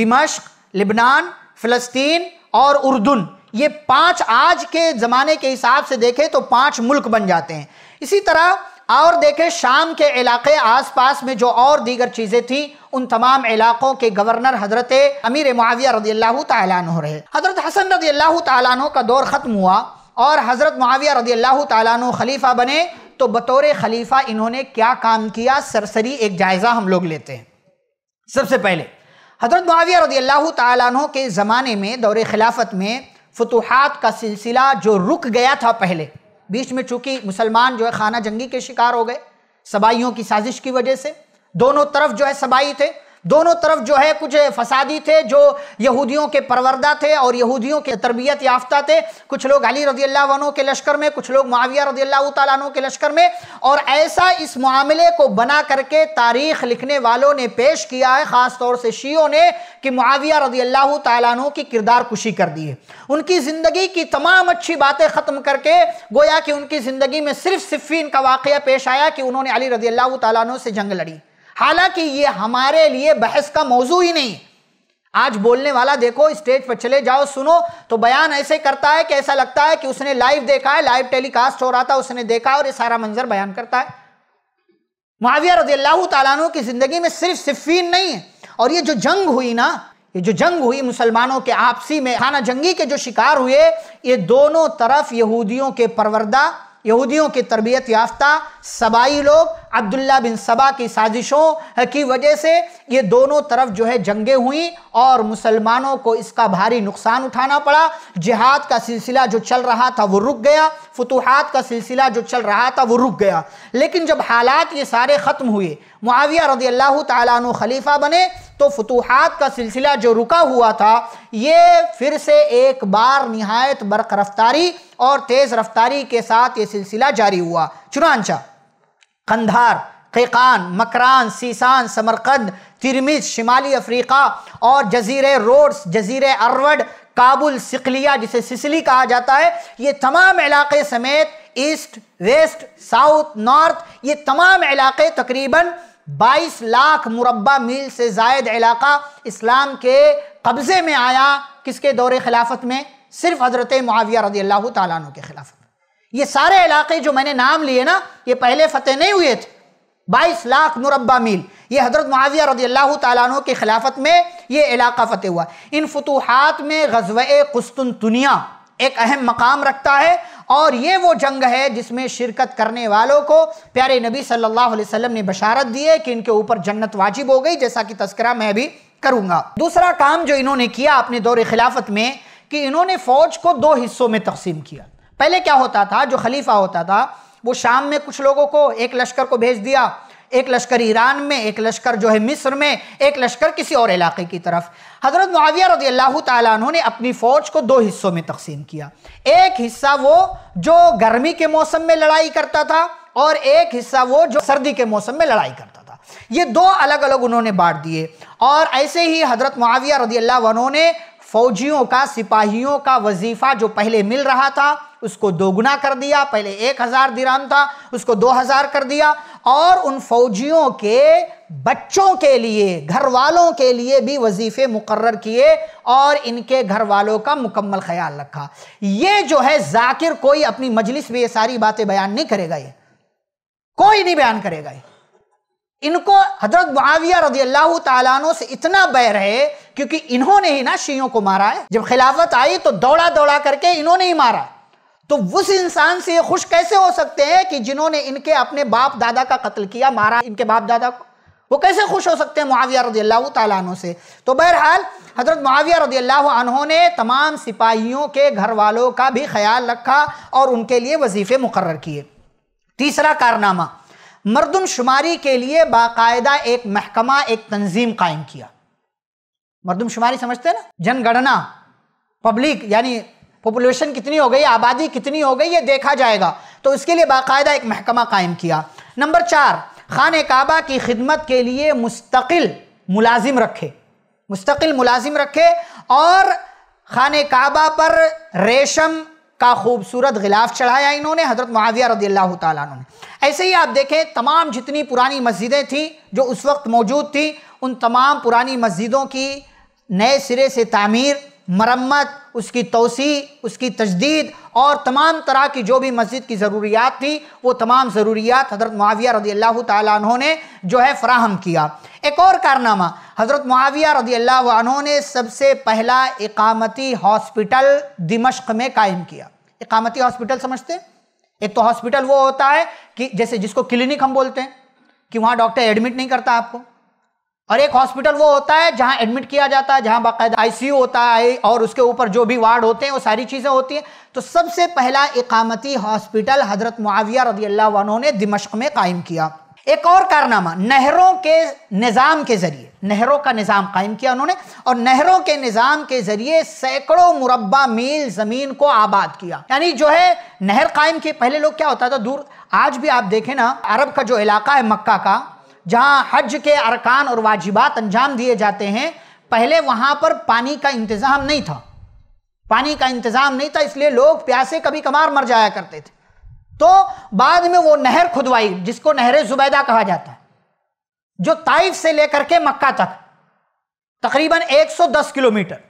Speaker 1: दिमश्क लिबनान फ़लस्तीन और उर्दुन ये पांच आज के ज़माने के हिसाब से देखें तो पांच मुल्क बन जाते हैं इसी तरह और देखें शाम के इलाके आसपास में जो और दीगर चीज़ें थी उन तमाम इलाक़ों के गवर्नर हज़रत अमीर मुआविया रजी अल्लाह तह रहे हज़रत हसन रजी अल्लाह तह का दौर ख़त्म हुआ और हज़रत माविया रदी अल्लाह तु खलीफा बने तो बतौर खलीफा इन्होंने क्या काम किया सरसरी एक जायज़ा हम लोग लेते हैं सबसे पहले हज़रत माविया रदी अल्लाह तु के ज़माने में दौर खिलाफत में फतूहत का सिलसिला जो रुक गया था पहले बीच में चूँकि मुसलमान जो है खाना जंगी के शिकार हो गए सबाइयों की साजिश की वजह से दोनों तरफ जो है सबाई थे दोनों तरफ जो है कुछ फसादी थे जो यहूदियों के परवरदा थे और यहूदियों के तरबियत याफ्ता थे कुछ लोग अली रजी अल्लाह के लश्कर में कुछ लोग माविया रजी अल्लाह के लश्कर में और ऐसा इस मामले को बना करके तारीख लिखने वालों ने पेश किया है ख़ास तौर से शीयों ने कि माविया रजी अल्लाह की किरदार कुशी कर दी है उनकी ज़िंदगी की तमाम अच्छी बातें ख़त्म करके गोया कि उनकी ज़िंदगी में सिर्फ सिफीन का वाक़ पेश आया कि उन्होंने अली रजी अल्लाह तु से जंग लड़ी हालांकि ये हमारे लिए बहस का मौजू ही नहीं आज बोलने वाला देखो स्टेज पर चले जाओ सुनो तो बयान ऐसे करता है कि ऐसा लगता है कि उसने लाइव देखा है लाइव टेलीकास्ट हो रहा था उसने देखा और ये सारा मंजर बयान करता है मुआविया रजी अल्लाह की जिंदगी में सिर्फ सिफीन नहीं है और ये जो जंग हुई ना ये जो जंग हुई मुसलमानों के आपसी में खाना जंगी के जो शिकार हुए ये दोनों तरफ यहूदियों के परवरदा यहूदियों की तरबियत याफ्ता सबाई लोग अब्दुल्ला बिन सबा की साजिशों की वजह से ये दोनों तरफ जो है जंगें हुई और मुसलमानों को इसका भारी नुकसान उठाना पड़ा जिहाद का सिलसिला जो चल रहा था वो रुक गया फतूहत का सिलसिला जो चल रहा था वो रुक गया लेकिन जब हालात ये सारे ख़त्म हुए मुआविया रदी अल्लाह तु खलीफा बने तो फतूहत का सिलसिला जो रुका हुआ था ये फिर से एक बार नहायत बर्क रफ्तारी और तेज़ रफ्तारी के साथ ये सिलसिला जारी हुआ चुनानचा कंधार खेकान मकरान सीसान समरकंद तिरमिज शिमाली अफ्रीका और जजीर रोड्स जजीर अरवड काबुल सिकलिया जिसे सिसली कहा जाता है ये तमाम इलाके समेत ईस्ट वेस्ट साउथ नॉर्थ ये तमाम इलाके तकरीबन 22 लाख मुरबा मील से जायद इलाका इस्लाम के कब्ज़े में आया किसके दौरे खिलाफत में सिर्फ हज़रत मुआविया रजी अल्लाह तु के खिलाफत ये सारे इलाके जो मैंने नाम लिए ना ये पहले फ़तेह नहीं हुए थे बाईस लाख मुरबा मील ये हज़रत मुआविया रजी अल्लाह तु के खिलाफत में ये इलाका फ़तेह हुआ इन फतूहत में गजव कुस्तुनतुनिया एक अहम मकाम रखता है और ये वो जंग है जिसमें शिरकत करने वालों को प्यारे नबी सल्लल्लाहु अलैहि वसल्लम ने बशारत दी है कि इनके ऊपर जन्नत वाजिब हो गई जैसा कि तस्करा मैं भी करूंगा दूसरा काम जो इन्होंने किया अपने दौर खिलाफत में कि इन्होंने फौज को दो हिस्सों में तकसीम किया पहले क्या होता था जो खलीफा होता था वो शाम में कुछ लोगों को एक लश्कर को भेज दिया एक लश्कर ईरान में एक लश्कर जो है मिस्र में एक लश्कर किसी और इलाके की तरफ हज़रत मुआविया रजी अल्लाह तु ने अपनी फ़ौज को दो हिस्सों में तकसीम किया एक हिस्सा वो जो गर्मी के मौसम में लड़ाई करता था और एक हिस्सा वो जो सर्दी के मौसम में लड़ाई करता था ये दो अलग अलग उन्होंने बांट दिए और ऐसे ही हज़रत मुआविया रजी अल्लाह ने फ़ौजियों का सिपाहियों का वजीफ़ा जो पहले मिल रहा था उसको दोगुना कर दिया पहले एक हज़ार दिराम था उसको दो हज़ार कर दिया और उन फौजियों के बच्चों के लिए घर वालों के लिए भी वजीफ़े मुकर किए और इनके घर वालों का मुकम्मल ख्याल रखा ये जो है जाकिर कोई अपनी मजलिस में ये सारी बातें बयान नहीं करेगा ये कोई नहीं बयान करेगा ये इनको हजरत मुआविया रजी अल्लाह तु से इतना बैर है क्योंकि इन्होंने ही ना शीयों को मारा है जब खिलाफत आई तो दौड़ा दौड़ा करके इन्होंने ही मारा तो उस इंसान से खुश कैसे हो सकते हैं कि जिन्होंने इनके अपने बाप दादा का कत्ल किया मारा इनके बाप दादा को वो कैसे खुश हो सकते हैं मुआविया रजी अल्लाह से तो बहरहाल हजरत मुआविया रजी अल्लाह ने तमाम सिपाहियों के घर वालों का भी ख्याल रखा और उनके लिए वजीफ़े मुकर किए तीसरा कारनामा शुमारी के लिए बाकायदा एक महकमा एक तंजीम कायम किया शुमारी समझते हैं ना जनगणना पब्लिक यानी पॉपुलेशन कितनी हो गई आबादी कितनी हो गई ये देखा जाएगा तो इसके लिए बाकायदा एक महकमा कायम किया नंबर चार खान काबा की खिदमत के लिए मुस्तकिल मुलाजिम रखे मुस्तकिल मुलाजिम रखे और खान काबा पर रेशम का खूबसूरत गिलाफ चढ़ाया इन्होंने हज़रत माविया रदी अल्लाह ने ऐसे ही आप देखें तमाम जितनी पुरानी मस्जिदें थीं जो उस वक्त मौजूद थी उन तमाम पुरानी मस्जिदों की नए सिरे से तामीर मरम्मत उसकी तोसी उसकी तजदीद और तमाम तरह की जो भी मस्जिद की ज़रूरियात थी वो तमाम ज़रूरियात हज़रत मुआविया रदी अल्लाह तहों ने जो है फ़राहम किया एक और कारनामा हज़रत मुआविया रदी अल्लाह ने सबसे पहला इकामती हॉस्पिटल दिमश्क में कायम किया इकामती हॉस्पिटल समझते एक तो हॉस्पिटल वो होता है कि जैसे जिसको क्लिनिक हम बोलते हैं कि वहाँ डॉक्टर एडमिट नहीं करता आपको और एक हॉस्पिटल वो होता है जहां एडमिट किया जाता है जहां बाकायदा आईसीयू होता है और उसके ऊपर जो भी वार्ड होते हैं वो सारी चीज़ें होती हैं तो सबसे पहला इकामती हॉस्पिटल हजरत मुआविया रदी अल्लाह ने दिमश्क में कायम किया एक और कारनामा नहरों के निज़ाम के ज़रिए नहरों का निज़ाम कायम किया उन्होंने और नहरों के निज़ाम के ज़रिए सैकड़ों मुरबा मील ज़मीन को आबाद किया यानी जो है नहर कायम किए पहले लोग क्या होता था दूर आज भी आप देखें ना अरब का जो इलाका है मक्का का जहां हज के अरकान और वाजिबात अंजाम दिए जाते हैं पहले वहां पर पानी का इंतज़ाम नहीं था पानी का इंतज़ाम नहीं था इसलिए लोग प्यासे कभी कमार मर जाया करते थे तो बाद में वो नहर खुदवाई जिसको नहर जुबैदा कहा जाता है जो ताइफ से लेकर के मक्का तक तकरीबन 110 किलोमीटर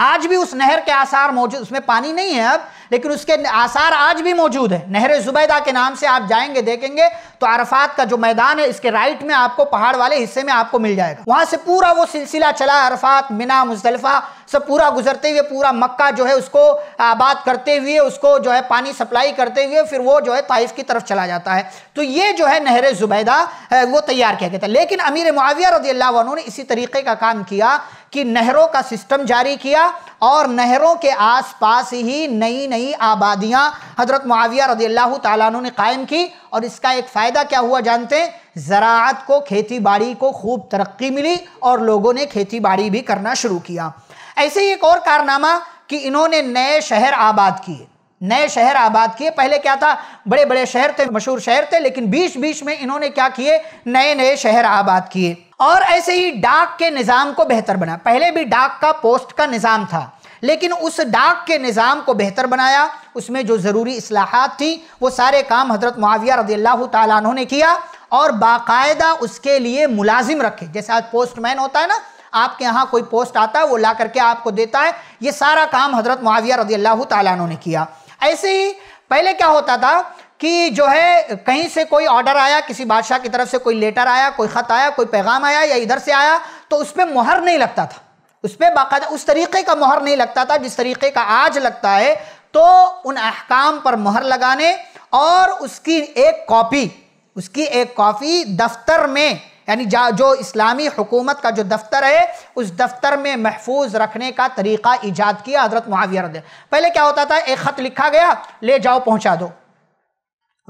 Speaker 1: आज भी उस नहर के आसार मौजूद उसमें पानी नहीं है अब लेकिन उसके आसार आज भी मौजूद है नहर जुबैदा के नाम से आप जाएंगे देखेंगे तो अरफात का जो मैदान है इसके राइट में आपको पहाड़ वाले हिस्से में आपको मिल जाएगा वहां से पूरा वो सिलसिला चला अरफात मिना मुजलफा सब पूरा गुजरते हुए पूरा मक्का जो है उसको आबाद करते हुए उसको जो है पानी सप्लाई करते हुए फिर वो जो है ताइफ की तरफ चला जाता है तो ये जो है नहर जुबैदा वो तैयार किया गया था लेकिन अमीर मुआविया रजी अल्लाह ने इसी तरीके का काम किया कि नहरों का सिस्टम जारी किया और नहरों के आसपास ही नई नई आबादियां हजरत मुआविया रज़ी अल्लाह तु ने कायम की और इसका एक फ़ायदा क्या हुआ जानते हैं ज़रात को खेती बाड़ी को खूब तरक्की मिली और लोगों ने खेती बाड़ी भी करना शुरू किया ऐसे ही एक और कारनामा कि इन्होंने नए शहर आबाद किए नए शहर आबाद किए पहले क्या था बड़े बड़े शहर थे मशहूर शहर थे लेकिन बीच बीच में इन्होंने क्या किए नए नए शहर आबाद किए और ऐसे ही डाक के निज़ाम को बेहतर बना पहले भी डाक का पोस्ट का निज़ाम था लेकिन उस डाक के निज़ाम को बेहतर बनाया उसमें जो ज़रूरी असलाहत थी वो सारे काम हज़रत मुआविया रजी अल्लाह तु ने किया और बाकायदा उसके लिए मुलाजिम रखे जैसे आज पोस्टमैन होता है ना आपके यहाँ कोई पोस्ट आता है वो ला करके आपको देता है ये सारा काम हज़रत मुआविया रजी अल्लाह तु ने किया ऐसे ही पहले क्या होता था कि जो है कहीं से कोई ऑर्डर आया किसी बादशाह की तरफ से कोई लेटर आया कोई ख़त आया कोई पैगाम आया या इधर से आया तो उस पर मुहर नहीं लगता था उस पर बाकायदा उस तरीके का मुहर नहीं लगता था जिस तरीके का आज लगता है तो उन अहकाम पर मुहर लगाने और उसकी एक कॉपी उसकी एक कॉपी दफ्तर में यानी जो इस्लामी हुकूमत का जो दफ्तर है उस दफ्तर में महफूज रखने का तरीका ईजाद किया हजरत मुआविया रद पहले क्या होता था एक ख़त लिखा गया ले जाओ पहुँचा दो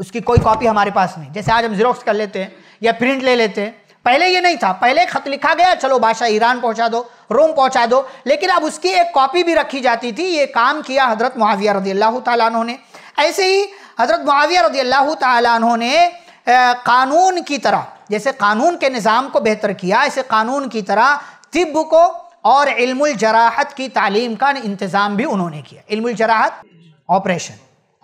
Speaker 1: उसकी कोई कॉपी हमारे पास नहीं जैसे आज हम जीरोक्स कर लेते हैं या प्रिंट ले लेते हैं पहले ये नहीं था पहले खत लिखा गया चलो बादशाह ईरान पहुंचा दो रोम पहुंचा दो लेकिन अब उसकी एक कॉपी भी रखी जाती थी ये काम किया हजरत मुआविया रदी अल्लाह तु ने ऐसे ही हजरत मुआविया रदी अल्लाह ने कानून की तरह जैसे कानून के निज़ाम को बेहतर किया ऐसे कानून की तरह तिब को और इल्मुलजराहत की तालीम का इंतज़ाम भी उन्होंने किया इल्मुलजराहत ऑपरेशन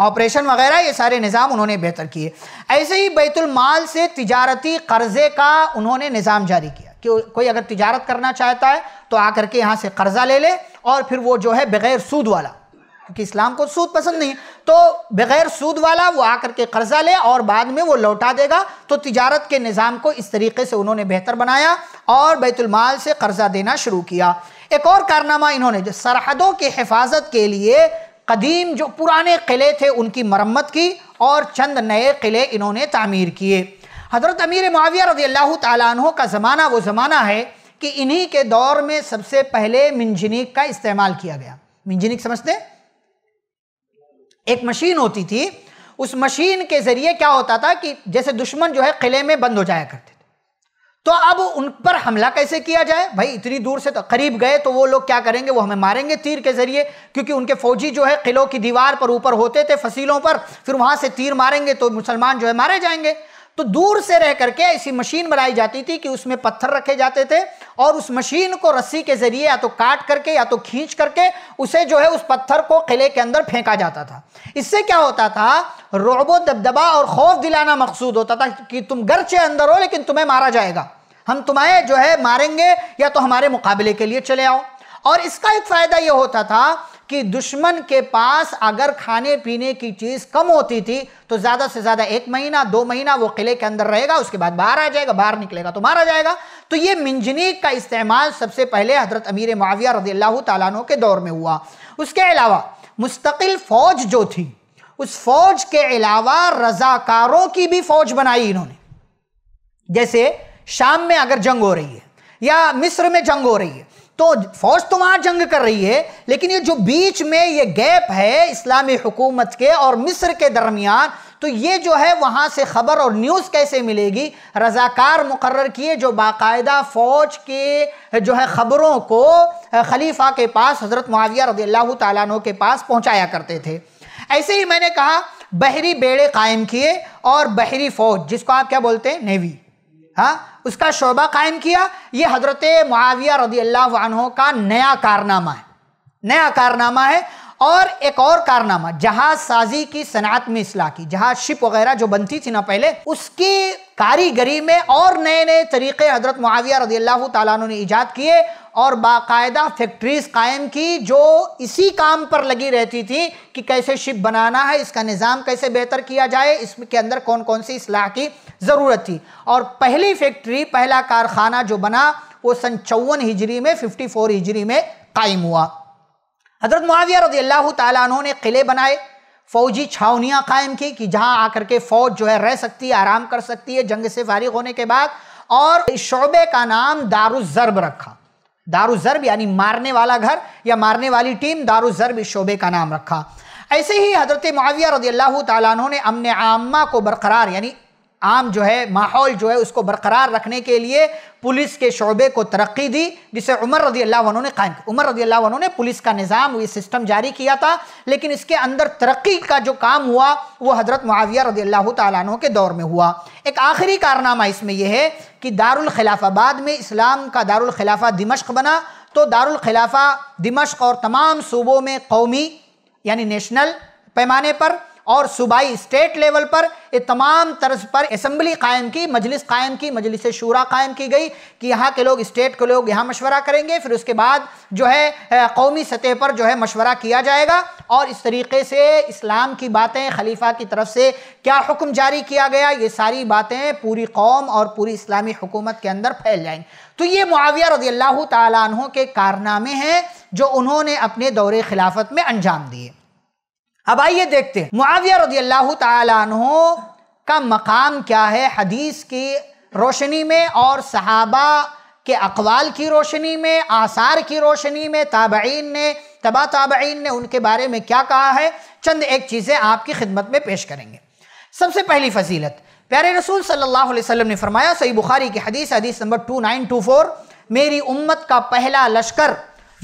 Speaker 1: ऑपरेशन वगैरह ये सारे निज़ाम उन्होंने बेहतर किए ऐसे ही बैतुलमाल से तिजारती कर्ज़े का उन्होंने निज़ाम जारी किया कि कोई अगर तिजारत करना चाहता है तो आकर के यहाँ से कर्ज़ा ले ले और फिर वो जो है बग़ैर सूद वाला क्योंकि इस्लाम को सूद पसंद नहीं तो बगैर सूद वाला वो आकर के कर्जा ले और बाद में वो लौटा देगा तो तिजारत के निज़ाम को इस तरीके से उन्होंने बेहतर बनाया और बैतुलमाल से कर्जा देना शुरू किया एक और कारनामा इन्होंने जो सरहदों की हिफाजत के लिए कदीम जो पुराने किले थे उनकी मरम्मत की और चंद नए किले इन्होंने तामीर किए हज़रत अमीर माविया रजी अल्लाह तहों का ज़माना वो ज़माना है कि इन्हीं के दौर में सबसे पहले मिंजनिक का इस्तेमाल किया गया मिंजनिक समझते हैं एक मशीन होती थी उस मशीन के जरिए क्या होता था कि जैसे दुश्मन जो है किले में बंद हो जाया करते थे तो अब उन पर हमला कैसे किया जाए भाई इतनी दूर से तो करीब गए तो वो लोग क्या करेंगे वो हमें मारेंगे तीर के जरिए क्योंकि उनके फौजी जो है किलों की दीवार पर ऊपर होते थे फसीलों पर फिर वहां से तीर मारेंगे तो मुसलमान जो है मारे जाएंगे तो दूर से रह करके ऐसी मशीन बनाई जाती थी कि उसमें पत्थर रखे जाते थे और उस मशीन को रस्सी के जरिए या तो काट करके या तो खींच करके उसे जो है उस पत्थर को किले के अंदर फेंका जाता था इससे क्या होता था रोबो दबदबा और खौफ दिलाना मकसूद होता था कि तुम घर से अंदर हो लेकिन तुम्हें मारा जाएगा हम तुम्हें जो है मारेंगे या तो हमारे मुकाबले के लिए चले आओ और इसका एक फ़ायदा यह होता था कि दुश्मन के पास अगर खाने पीने की चीज़ कम होती थी तो ज़्यादा से ज़्यादा एक महीना दो महीना वो किले के अंदर रहेगा उसके बाद बाहर आ जाएगा बाहर निकलेगा तो मारा जाएगा तो ये मिंजनीक का इस्तेमाल सबसे पहले हजरत अमीर माविया रदी अल्लाह तु के दौर में हुआ उसके अलावा मुस्तकिल फ़ौज जो थी उस फौज के अलावा रजाकारों की भी फौज बनाई इन्होंने जैसे शाम में अगर जंग हो रही है या मिस्र में जंग हो रही है तो फौज तो वहां जंग कर रही है लेकिन ये जो बीच में ये गैप है इस्लामी हुकूमत के और मिस्र के दरमियान तो ये जो है वहाँ से ख़बर और न्यूज़ कैसे मिलेगी रज़ाकार मुकर किए जो बाकायदा फ़ौज के जो है ख़बरों को खलीफा के पास हज़रत मुआविया रदी अल्लाह तु के पास पहुँचाया करते थे ऐसे ही मैंने कहा बहरी बेड़े कायम किए और बहरी फ़ौज जिसको आप क्या बोलते हैं नेवी हाँ उसका शोबा कायम किया ये हजरत मुआविया रदी अल्लाह का नया कारनामा है नया कारनामा है और एक और कारनामा जहाज साजी की सनात में इसलाह की जहाज शिप वगैरह जो बनती थी ना पहले उसकी कारीगरी में और नए नए तरीके हजरत मुआविया रदी अल्लाह ने ईजाद किए और बाकायदा फैक्ट्रीज कायम की जो इसी काम पर लगी रहती थी कि कैसे शिप बनाना है इसका निज़ाम कैसे बेहतर किया जाए इसके अंदर कौन कौन सी असलाह की ज़रूरत थी और पहली फैक्ट्री पहला कारखाना जो बना वो सन चौवन हिजरी में 54 हिजरी में कायम हुआ हज़रत मुआविया रजी अल्लाह तु ने किले बनाए फ़ौजी छावनियाँ कायम की कि जहाँ आकर के फ़ौज जो है रह सकती है आराम कर सकती है जंग से फारिग होने के बाद और इस शोबे का नाम दारुजरब रखा दारू जर्ब यानी मारने वाला घर या मारने वाली टीम दारू जरब इस शोबे का नाम रखा ऐसे ही हजरत माविया रदी अल्लाह तु ने अमन आमा को बरकरार यानी आम जो है माहौल जो है उसको बरकरार रखने के लिए पुलिस के शोबे को तरक्की दी जिसे उमर रजी अल्लाह ने कायम उमर रजी अल्लाह ने पुलिस का निज़ाम ये सिस्टम जारी किया था लेकिन इसके अंदर तरक्की का जो काम हुआ वो हज़रत मुआविया रजी अल्लाह तु के दौर में हुआ एक आखिरी कारनामा इसमें यह है कि दारुलखिलाफाबाद में इस्लाम का दारुलखिलाफा दिमश्क बना तो दारुलखिलाफा दिमश्क और तमाम सूबों में कौमी यानी नेशनल पैमाने पर और सूबाई स्टेट लेवल पर ये तमाम तर्ज पर असम्बली कायम की मजलिस कायम की मजलिस शूरा कायम की गई कि यहाँ के लोग स्टेट के लोग यहाँ मशवरा करेंगे फिर उसके बाद जो है कौमी सतह पर जो है मशवरा किया जाएगा और इस तरीके से इस्लाम की बातें खलीफा की तरफ से क्या हुक्म जारी किया गया ये सारी बातें पूरी कौम और पूरी इस्लामी हुकूमत के अंदर फैल जाएंगी तो ये मुआविया रजी अल्लाह तहों के कारनामे हैं जो उन्होंने अपने दौरे खिलाफत में अंजाम दिए अब आइए देखते हैं मुआविया रजी अल्लाह तु का मकाम क्या है हदीस की रोशनी में और सहाबा के अकवाल की रोशनी में आसार की रोशनी में ताबईन ने तबा ताबईन ने उनके बारे में क्या कहा है चंद एक चीज़ें आपकी खिदमत में पेश करेंगे सबसे पहली फजीलत प्यारे रसूल सल्लल्लाहु अलैहि वसल्लम ने फरमाया सही बुखारी की हदीस हदीस नंबर 2924 मेरी उम्मत का पहला लश्कर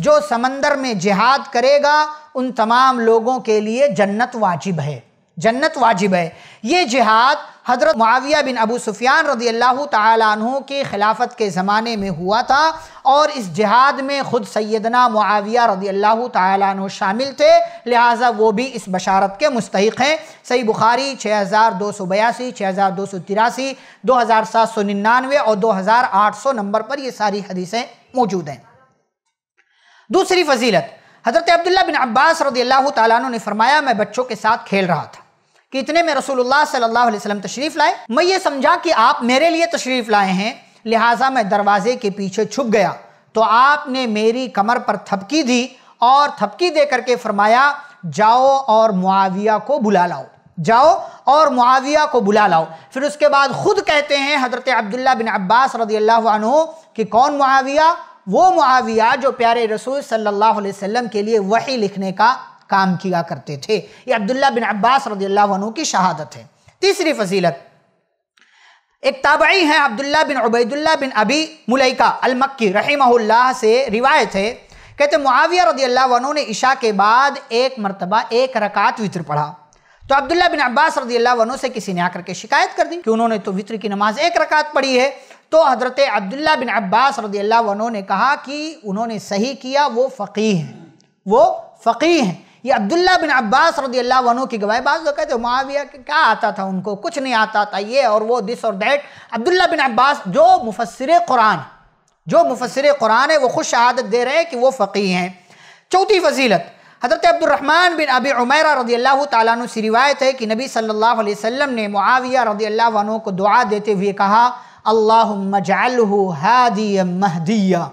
Speaker 1: जो समंदर में जिहाद करेगा उन तमाम लोगों के लिए जन्नत वाजिब है जन्नत वाजिब है ये जिहाद हज़रत माविया बिन अबू सुफियान रदी अल्लाह तु की खिलाफत के ज़माने में हुआ था और इस जिहाद में ख़ुद सैदना माविया रदी अल्लाह तु शामिल थे लिहाजा वो भी इस बशारत के मुस्तक हैं सही बुखारी छः हज़ार दो सौ बयासी छः हज़ार दो सौ तिरासी दो हज़ार सात सौ निन्यानवे और दो हज़ार आठ सौ नंबर पर ये सारी हदीसें मौजूद हैं दूसरी फजीलत हज़रत अब्दुल्ला बिन अब्बास रदी अल्लाह तु ने फरमाया मैं बच्चों के साथ खेल रहा था कि इतने में रसूलुल्लाह सल्लल्लाहु अलैहि वसल्लम तशरीफ़ लाए मैं ये समझा कि आप मेरे लिए तशरीफ़ लाए हैं लिहाजा मैं दरवाजे के पीछे छुप गया तो आपने मेरी कमर पर थपकी दी और थपकी दे करके फरमाया जाओ और मुआविया को बुला लाओ जाओ और मुआविया को बुला लाओ फिर उसके बाद ख़ुद कहते हैं हज़रत अब्दुल्ला बिन अब्बास रदी अल्लाह कि कौन मुआविया वो मुआविया जो प्यारे रसूल सल्लल्लाहु अलैहि वसल्लम के लिए वही लिखने का काम किया करते थे ये अब्दुल्ला बिन अब्बास रदील्ला की शहादत है तीसरी फजीलत एक ताबई है अब्दुल्ला बिन उबैदुल्ला बिन अबी मुलैका अलमक्की रहीमहुल्लाह से रिवायत है कहते मुआविया रदी अल्लाह ने ईशा के बाद एक मरतबा एक रकात वित्र पढ़ा तो अब्दुल्ला बिन अब्बास रदी अल्लाह से किसी ने आकर के शिकायत कर दी कि उन्होंने तो वित्र की नमाज एक रकात पढ़ी है तो हज़रत अब्दुल्ला बिन अब्बास रदी अल्लाह ने कहा कि उन्होंने सही किया वो फ़कीह हैं वो फ़कीह हैं ये अब्दुल्ला बिन अब्बास रदी अल्लाह की गवाही बाज जो कहते माविया के क्या आता था उनको कुछ नहीं आता था ये और वो दिस और दैट अब्दुल्ला बिन अब्बास जो मुफसर कुरान जो मुफसर कुरान है वो खुश शहादत दे रहे हैं कि वो फ़कीह हैं चौथी फजीलत हज़रत अब्दुलरहमान बिन अबी उमैरा रदी अल्लाह तु सी रिवायत है कि नबी सल्लल्लाहु अलैहि वसल्लम ने मुआविया रदी अल्लाह को दुआ देते हुए कहा अल्लाह हादी महदिया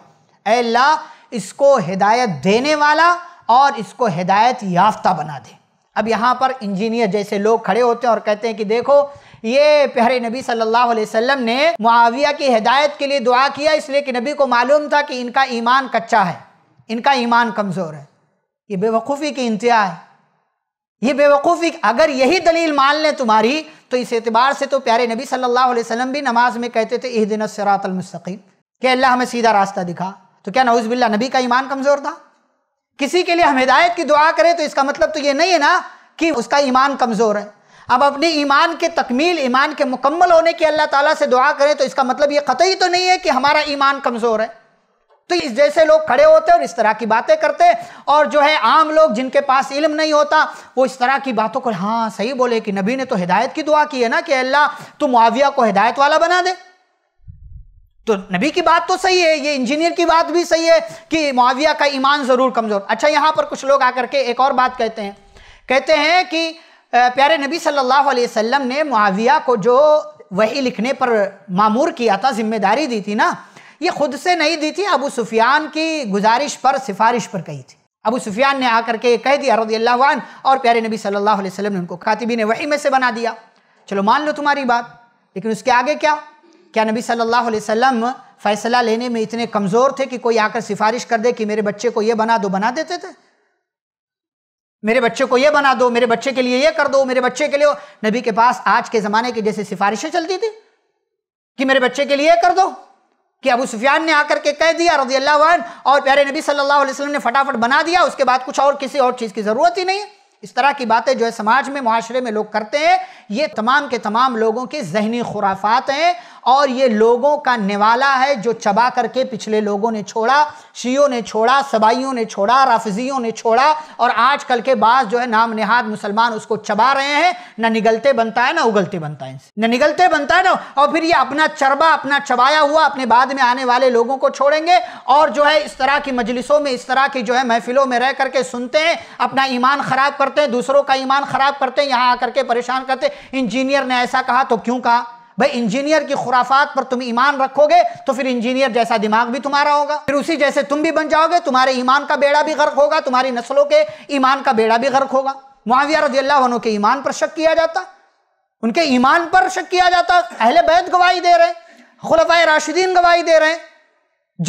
Speaker 1: अल्लाह इसको हिदायत देने वाला और इसको हिदायत याफ्ता बना दे अब यहाँ पर इंजीनियर जैसे लोग खड़े होते हैं और कहते हैं कि देखो ये प्यारे नबी सल्लल्लाहु अलैहि वसल्लम ने मुआविया की हिदायत के लिए दुआ किया इसलिए कि नबी को मालूम था कि इनका ईमान कच्चा है इनका ईमान कमज़ोर है ये बेवकूफ़ी की इंतहा है ये बेवकूफ़ी अगर यही दलील मान लें तुम्हारी तो इस एतबार से तो प्यारे नबी सल्लल्लाहु अलैहि वसल्लम भी नमाज में कहते थे दिन सरातमस्तकीम कि अल्लाह हमें सीधा रास्ता दिखा तो क्या नौजबिल्ला नबी का ईमान कमज़ोर था किसी के लिए हम हिदायत की दुआ करें तो इसका मतलब तो ये नहीं है ना कि उसका ईमान कमज़ोर है अब अपने ईमान के तकमील ईमान के मुकम्मल होने की अल्लाह ताला से दुआ करें तो इसका मतलब ये कतई तो नहीं है कि हमारा ईमान कमज़ोर है तो इस जैसे लोग खड़े होते और इस तरह की बातें करते और जो है आम लोग जिनके पास इल्म नहीं होता वो इस तरह की बातों को हाँ सही बोले कि नबी ने तो हिदायत की दुआ की है ना कि अल्लाह तू मुआविया को हिदायत वाला बना दे तो नबी की बात तो सही है ये इंजीनियर की बात भी सही है कि मुआविया का ईमान ज़रूर कमज़ोर अच्छा यहाँ पर कुछ लोग आकर के एक और बात कहते हैं कहते हैं कि प्यारे नबी सल्लल्लाहु अलैहि वसल्लम ने मुआविया को जो वही लिखने पर मामूर किया था जिम्मेदारी दी थी ना ये खुद से नहीं दी थी अबू सुफियान की गुजारिश पर सिफारिश पर कही थी अबू सुफियान ने आकर के कह दिया रदी अल्लाहन और प्यारे नबी सल्लल्लाहु अलैहि वसल्लम ने उनको खातिबी ने वही में से बना दिया चलो मान लो तुम्हारी बात लेकिन उसके आगे क्या क्या नबी सल्लल्लाहु अलैहि वसल्लम फ़ैसला लेने में इतने कमज़ोर थे कि कोई आकर सिफारिश कर दे कि मेरे बच्चे को ये बना दो बना देते थे मेरे बच्चे को ये बना दो मेरे बच्चे के लिए ये कर दो मेरे बच्चे के लिए नबी के पास आज के ज़माने की जैसे सिफारिशें चलती थी कि मेरे बच्चे के लिए ये कर दो कि अबू सुफियान ने आकर के कह दिया रजी अल्लाह और प्यारे नबी सल्लल्लाहु अलैहि वसल्लम ने फटाफट बना दिया उसके बाद कुछ और किसी और चीज़ की ज़रूरत ही नहीं इस तरह की बातें जो है समाज में माशरे में लोग करते हैं ये तमाम के तमाम लोगों की जहनी खुराफात हैं और ये लोगों का निवाला है जो चबा करके पिछले लोगों ने छोड़ा शियो ने छोड़ा सबाइयों ने छोड़ा रफजियों ने छोड़ा और आजकल के बाद जो है नाम नेहाद मुसलमान उसको चबा रहे हैं ना निगलते बनता है ना उगलते बनता है ना निगलते बनता है ना और फिर ये अपना चरबा अपना चबाया हुआ अपने बाद में आने वाले लोगों को छोड़ेंगे और जो है इस तरह की मजलिसों में इस तरह की जो है महफिलों में रह करके सुनते हैं अपना ईमान ख़राब करते हैं दूसरों का ईमान ख़राब करते हैं यहाँ आकर के परेशान करते इंजीनियर ने ऐसा कहा तो क्यों कहा भाई इंजीनियर की खुराफात पर तुम ईमान रखोगे तो फिर इंजीनियर जैसा दिमाग भी तुम्हारा होगा फिर उसी जैसे तुम भी बन जाओगे तुम्हारे ईमान का बेड़ा भी गर्क होगा तुम्हारी नस्लों के ईमान का बेड़ा भी गर्क होगा मुआविया रजी अल्लाह के ईमान पर शक किया जाता उनके ईमान पर शक किया जाता अहले बैत गवाही दे रहे खुलफा राशिदीन गवाही दे रहे हैं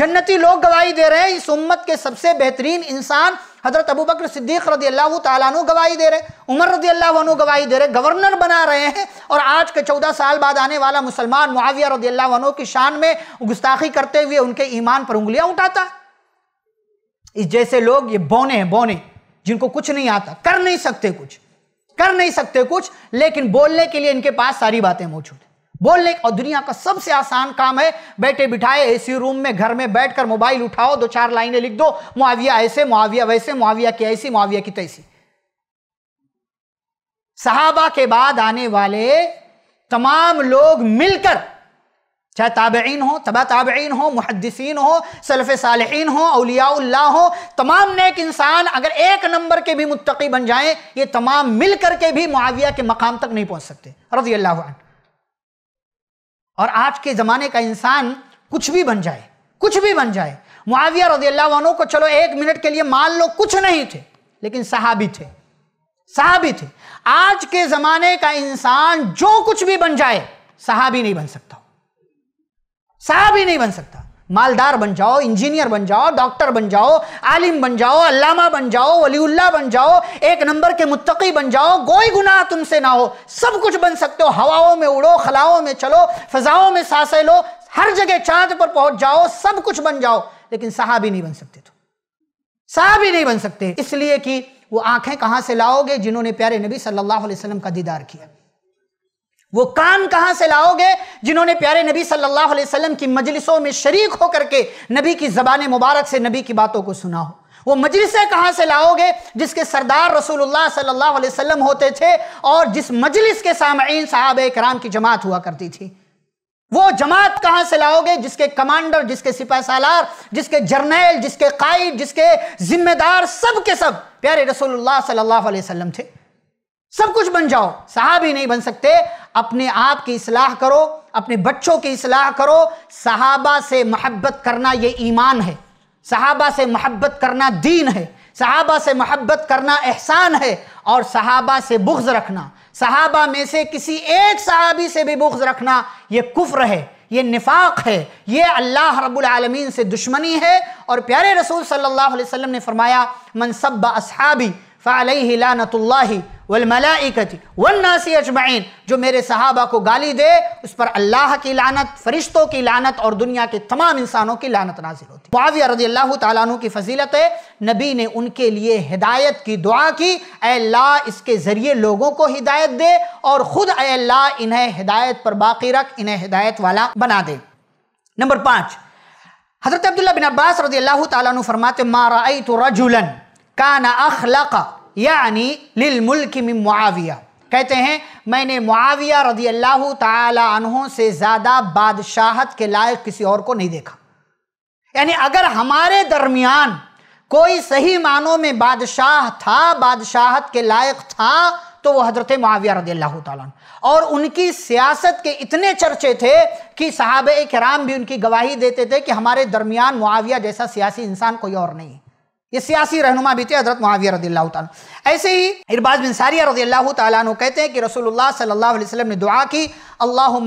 Speaker 1: जन्नती लोग गवाही दे रहे हैं इस उम्मत के सबसे बेहतरीन इंसान हजरत अबू बकर सिद्दीक रजी अल्लाह तु गवाही दे रहे उमर रजी अल्लाह गवाही दे रहे गवर्नर बना रहे हैं और आज के चौदह साल बाद आने वाला मुसलमान मुआविया रजी अल्लाह की शान में गुस्ताखी करते हुए उनके ईमान पर उंगलियां उठाता है इस जैसे लोग ये बौने हैं बौने जिनको कुछ नहीं आता कर नहीं सकते कुछ कर नहीं सकते कुछ लेकिन बोलने के लिए इनके पास सारी बातें मौजूद बोलने और दुनिया का सबसे आसान काम है बैठे बिठाए एसी रूम में घर में बैठकर मोबाइल उठाओ दो चार लाइनें लिख दो मुआविया ऐसे मुआविया वैसे मुआविया की ऐसी मुआविया की तैसी सहाबा के बाद आने वाले तमाम लोग मिलकर चाहे ताबेन हो तबा ताबेन हो मुहदसिन हो सलफ़ सालहीन हो अलिया हो तमाम नेक इंसान अगर एक नंबर के भी मुतकी बन जाए ये तमाम मिल करके के भी मुआविया के मकाम तक नहीं पहुंच सकते रजी अल्लाह और आज के ज़माने का इंसान कुछ भी बन जाए कुछ भी बन जाए मुआविया रजी को चलो एक मिनट के लिए मान लो कुछ नहीं थे लेकिन सहाबी थे सहाबी थे आज के ज़माने का इंसान जो कुछ भी बन जाए सहाबी नहीं बन सकता सहाबी नहीं बन सकता मालदार बन जाओ इंजीनियर बन जाओ डॉक्टर बन जाओ आलिम बन जाओ अल्लामा बन जाओ वलीउल्ला बन जाओ एक नंबर के मुत्तकी बन जाओ कोई गुनाह तुमसे ना हो सब कुछ बन सकते हो हवाओं में उड़ो खलाओं में चलो फजाओं में सांसें लो हर जगह चांद पर पहुंच जाओ सब कुछ बन जाओ लेकिन साहबी नहीं बन सकते तो साहबी नहीं बन सकते इसलिए कि वो आंखें कहाँ से लाओगे जिन्होंने प्यारे नबी सल्लल्लाहु अलैहि वसल्लम का दीदार किया वो कान कहां से लाओगे जिन्होंने प्यारे नबी सल्लल्लाहु अलैहि वसल्लम की मजलिसों में शरीक होकर के नबी की जबान मुबारक से नबी की बातों को सुना हो वो मजलिसें कहाँ से लाओगे जिसके सरदार रसूलुल्लाह सल्लल्लाहु अलैहि वसल्लम होते थे और जिस मजलिस के सामीन साहब कराम की जमात हुआ करती थी वो जमात कहाँ से लाओगे जिसके कमांडर जिसके सिपह सालार जिसके जर्नैल जिसके कायद जिसके जिम्मेदार सब के सब प्यारे रसूलुल्लाह सल्लल्लाहु अलैहि वसल्लम थे सब कुछ बन जाओ साहब ही नहीं बन सकते अपने आप की इसलाह करो अपने बच्चों की इसलाह करो सहाबा से मोहब्बत करना ये ईमान है सहाबा से मोहब्बत करना दीन है सहाबा से मोहब्बत करना एहसान है और सहाबा से बुग्ज रखना सहाबा में से किसी एक सहाबी से भी बुग्ज रखना ये कुफ्र है ये निफाक है ये अल्लाह रब्बुल आलमीन से दुश्मनी है और प्यारे रसूल सल्लल्लाहु अलैहि वसल्लम ने फरमाया मनसब असहाबी फ़ालही लानतुल्ला वलमलाइकती वन्नासी अजमाइन जो मेरे सहाबा को गाली दे उस पर अल्लाह की लानत फरिश्तों की लानत और दुनिया के तमाम इंसानों की लानत नाजिल होती मुआविया रदी अल्लाह तु की फजीलत है नबी ने उनके लिए हिदायत की दुआ की अल्लाह इसके ज़रिए लोगों को हिदायत दे और ख़ुद अल्लाह इन्हें हिदायत पर बाकी रख इन्हें हिदायत वाला बना दे नंबर पाँच हज़रत अब्दुल्ला बिन अब्बास रदी अल्लाह तु फरमाते मारा तो रजुलन काना अखलक यानी लिल मुल्क में मुआविया कहते हैं मैंने मुआविया रदी अल्लाह तहों से ज़्यादा बादशाहत के लायक किसी और को नहीं देखा यानी अगर हमारे दरमियान कोई सही मानों में बादशाह था बादशाहत के लायक था तो वो हजरत मुआविया रदी अल्लाह और उनकी सियासत के इतने चर्चे थे कि साहब कराम भी उनकी गवाही देते थे कि हमारे दरमियान मुआविया जैसा सियासी इंसान कोई और नहीं ये सियासी रहनुमा भी थे हजरत मुआविया रदी अल्लाह ऐसे ही इरबाज बिन सारिया रदी अल्लाह तु कहते हैं कि रसूलुल्लाह सल्लल्लाहु अलैहि वसल्लम ने दुआ की अल्लाह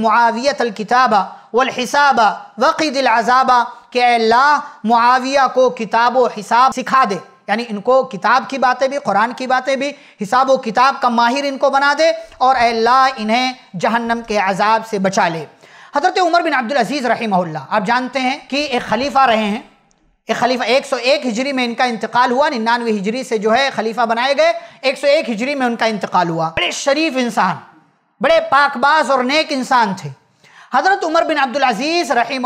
Speaker 1: मुआवियत अलकिताबा वलहिसाबा वक़ीद अजाबा के अल्लाह मुआविया को किताब व हिसाब सिखा दे यानी इनको किताब की बातें भी कुरान की बातें भी हिसाब व किताब का माहिर इनको बना दे और अल्लाह इन्हें जहन्नम के अजाब से बचा ले हज़रत उमर बिन अब्दुल अजीज़ रही आप जानते हैं कि एक खलीफा रहे हैं खलीफा 101 हिजरी में इनका इंतकाल हुआ निन्यानवे हिजरी से जो है खलीफा बनाए गए 101 हिजरी में उनका इंतकाल हुआ बड़े शरीफ इंसान बड़े पाकबाज और नेक इंसान थे हज़रत उमर बिन अब्दुल अजीज़ रही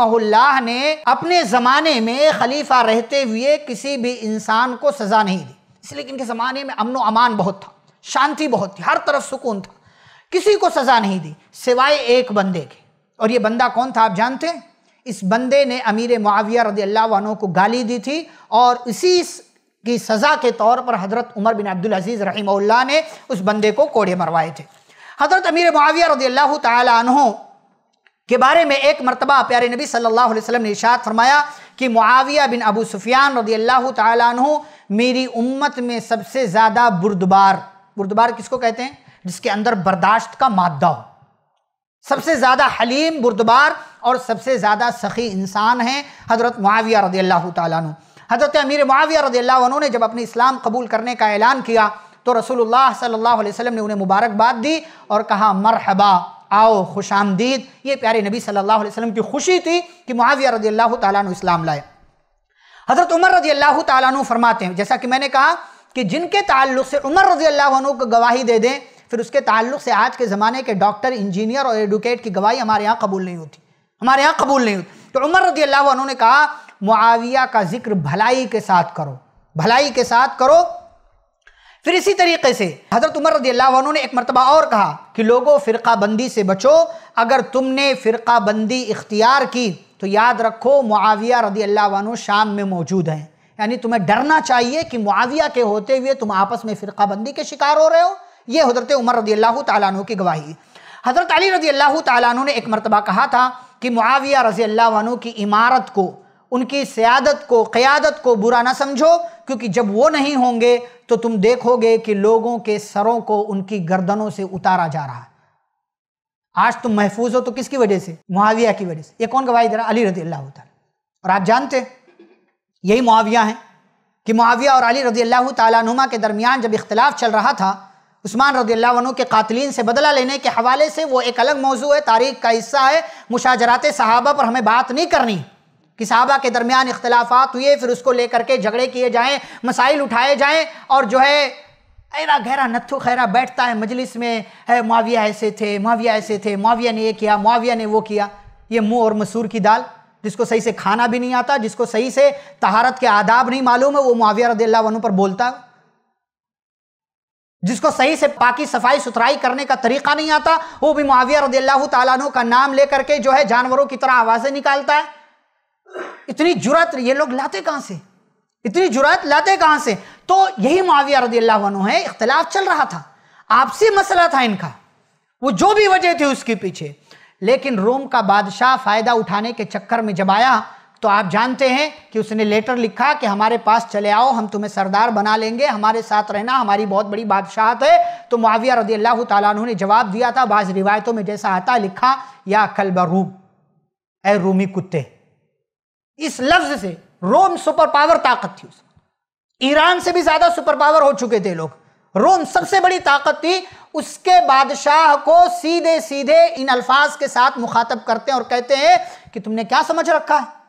Speaker 1: ने अपने ज़माने में खलीफा रहते हुए किसी भी इंसान को सज़ा नहीं दी इसलिए इनके ज़माने में अमन अमान बहुत था शांति बहुत थी हर तरफ सुकून था किसी को सज़ा नहीं दी सिवाय एक बंदे के और ये बंदा कौन था आप जानते हैं इस बंदे ने अमीर मुआविया रदी अल्लाह को गाली दी थी और इसी की सज़ा के तौर पर हज़रत उमर बिन अब्दुल अजीज़ रही ने उस बंदे को कोड़े मरवाए थे हज़रत अमीर मुआविया रदी अल्लाह तहों के बारे में एक मरतबा प्यारे नबी सल्लल्लाहु अलैहि वसल्लम ने इशात फरमाया कि मुआविया बिन अबू सुफियान रदी अल्लाह तु मेरी उम्मत में सबसे ज़्यादा बुरदबार बुरदबार किसको कहते हैं जिसके अंदर बर्दाश्त का मादा हो सबसे ज़्यादा हलीम बुरदबार और सबसे ज़्यादा सखी इंसान हैं हज़रत माविया रदी अल्लाह तु हज़रत अमीर मुआविया रदी अल्लाह ने जब अपने इस्लाम कबूल करने का ऐलान किया तो रसोल्ला सल्ला वसम ने उन्हें मुबारकबाद दी और कहा मरहबा आओ खुश आमदीद ये प्यारे नबी सल्ला वसम की खुशी थी कि माविया रदी अल्लाह तु इस्लाम लाए हज़रत उमर रजी अल्लाह तु फरमाते हैं जैसा कि मैंने कहा कि जिनके ताल्लुक से उमर रजी अल्लाह को गवाही दे दें फिर उसके ताल्लुक से आज के ज़माने के डॉक्टर इंजीनियर और एडवोकेट की गवाही हमारे यहाँ कबूल नहीं होती हमारे यहाँ कबूल नहीं तो उमर रदी अल्लाह उन्होंने कहा मुआविया का जिक्र भलाई के साथ करो भलाई के साथ करो फिर इसी तरीके से हज़रत उमर रदी अल्लाह उन्होंने एक मरतबा और कहा कि लोगों फ़िरका बंदी से बचो अगर तुमने फ़िरका बंदी इख्तियार की तो याद रखो मुआविया रदी अल्लाह शाम में मौजूद हैं यानी तुम्हें डरना चाहिए कि मुआविया के होते हुए तुम आपस में फ़िरका बंदी के शिकार हो रहे हो ये हज़रत उमर रदी अल्लाह तु की गवाही हज़रत अली रदी अल्लाह तु ने एक मरतबा कहा था कि मुआविया रजी अल्लाह की इमारत को उनकी सियादत को क़्यादत को बुरा ना समझो क्योंकि जब वो नहीं होंगे तो तुम देखोगे कि लोगों के सरों को उनकी गर्दनों से उतारा जा रहा है आज तुम महफूज हो तो किसकी वजह से मुआविया की वजह से ये कौन गवाही दे रहा अली रजी अल्लाह और आप जानते यही मुआविया हैं कि मुआविया और अली रजी अल्लाह तुमा के दरमियान जब इख्तलाफ चल रहा था उस्मान वनों के कातलीन से बदला लेने के हवाले से वो एक अलग मौजू है तारीख का हिस्सा है मुशाजरात सहाबा पर हमें बात नहीं करनी कि साहबा के दरमियान इख्तलाफात हुए फिर उसको लेकर के झगड़े किए जाएँ मसाइल उठाए जाएँ और जो है ऐरा गहरा नत्थु खैरा बैठता है मजलिस में है माविया ऐसे थे माविया ऐसे थे माविया ने ये किया माविया ने वो किया ये मुँह और मसूर की दाल जिसको सही से खाना भी नहीं आता जिसको सही से तहारत के आदाब नहीं मालूम है वो माविया वनों पर बोलता है जिसको सही से पाकि सफाई सुथराई करने का तरीका नहीं आता वो भी मुआविया रदील्लाहू ताला का नाम लेकर के जो है जानवरों की तरह आवाज़ें निकालता है इतनी जुरात ये लोग लाते कहां से इतनी जुरात लाते कहां से तो यही मुआविया रदी अल्लाह है इख्तलाफ चल रहा था आपसी मसला था इनका वो जो भी वजह थी उसके पीछे लेकिन रोम का बादशाह फ़ायदा उठाने के चक्कर में जब आया तो आप जानते हैं कि उसने लेटर लिखा कि हमारे पास चले आओ हम तुम्हें सरदार बना लेंगे हमारे साथ रहना हमारी बहुत बड़ी बादशाहत है तो मुआविया रदी अल्लाह तु ने जवाब दिया था बाज़ रिवायतों में जैसा आता लिखा या कलबा बरूम ए रूमी कुत्ते इस लफ्ज़ से रोम सुपर पावर ताकत थी उसमें ईरान से भी ज़्यादा सुपर पावर हो चुके थे लोग रोम सबसे बड़ी ताकत थी उसके बादशाह को सीधे सीधे इन अल्फाज के साथ मुखातब करते हैं और कहते हैं कि तुमने क्या समझ रखा है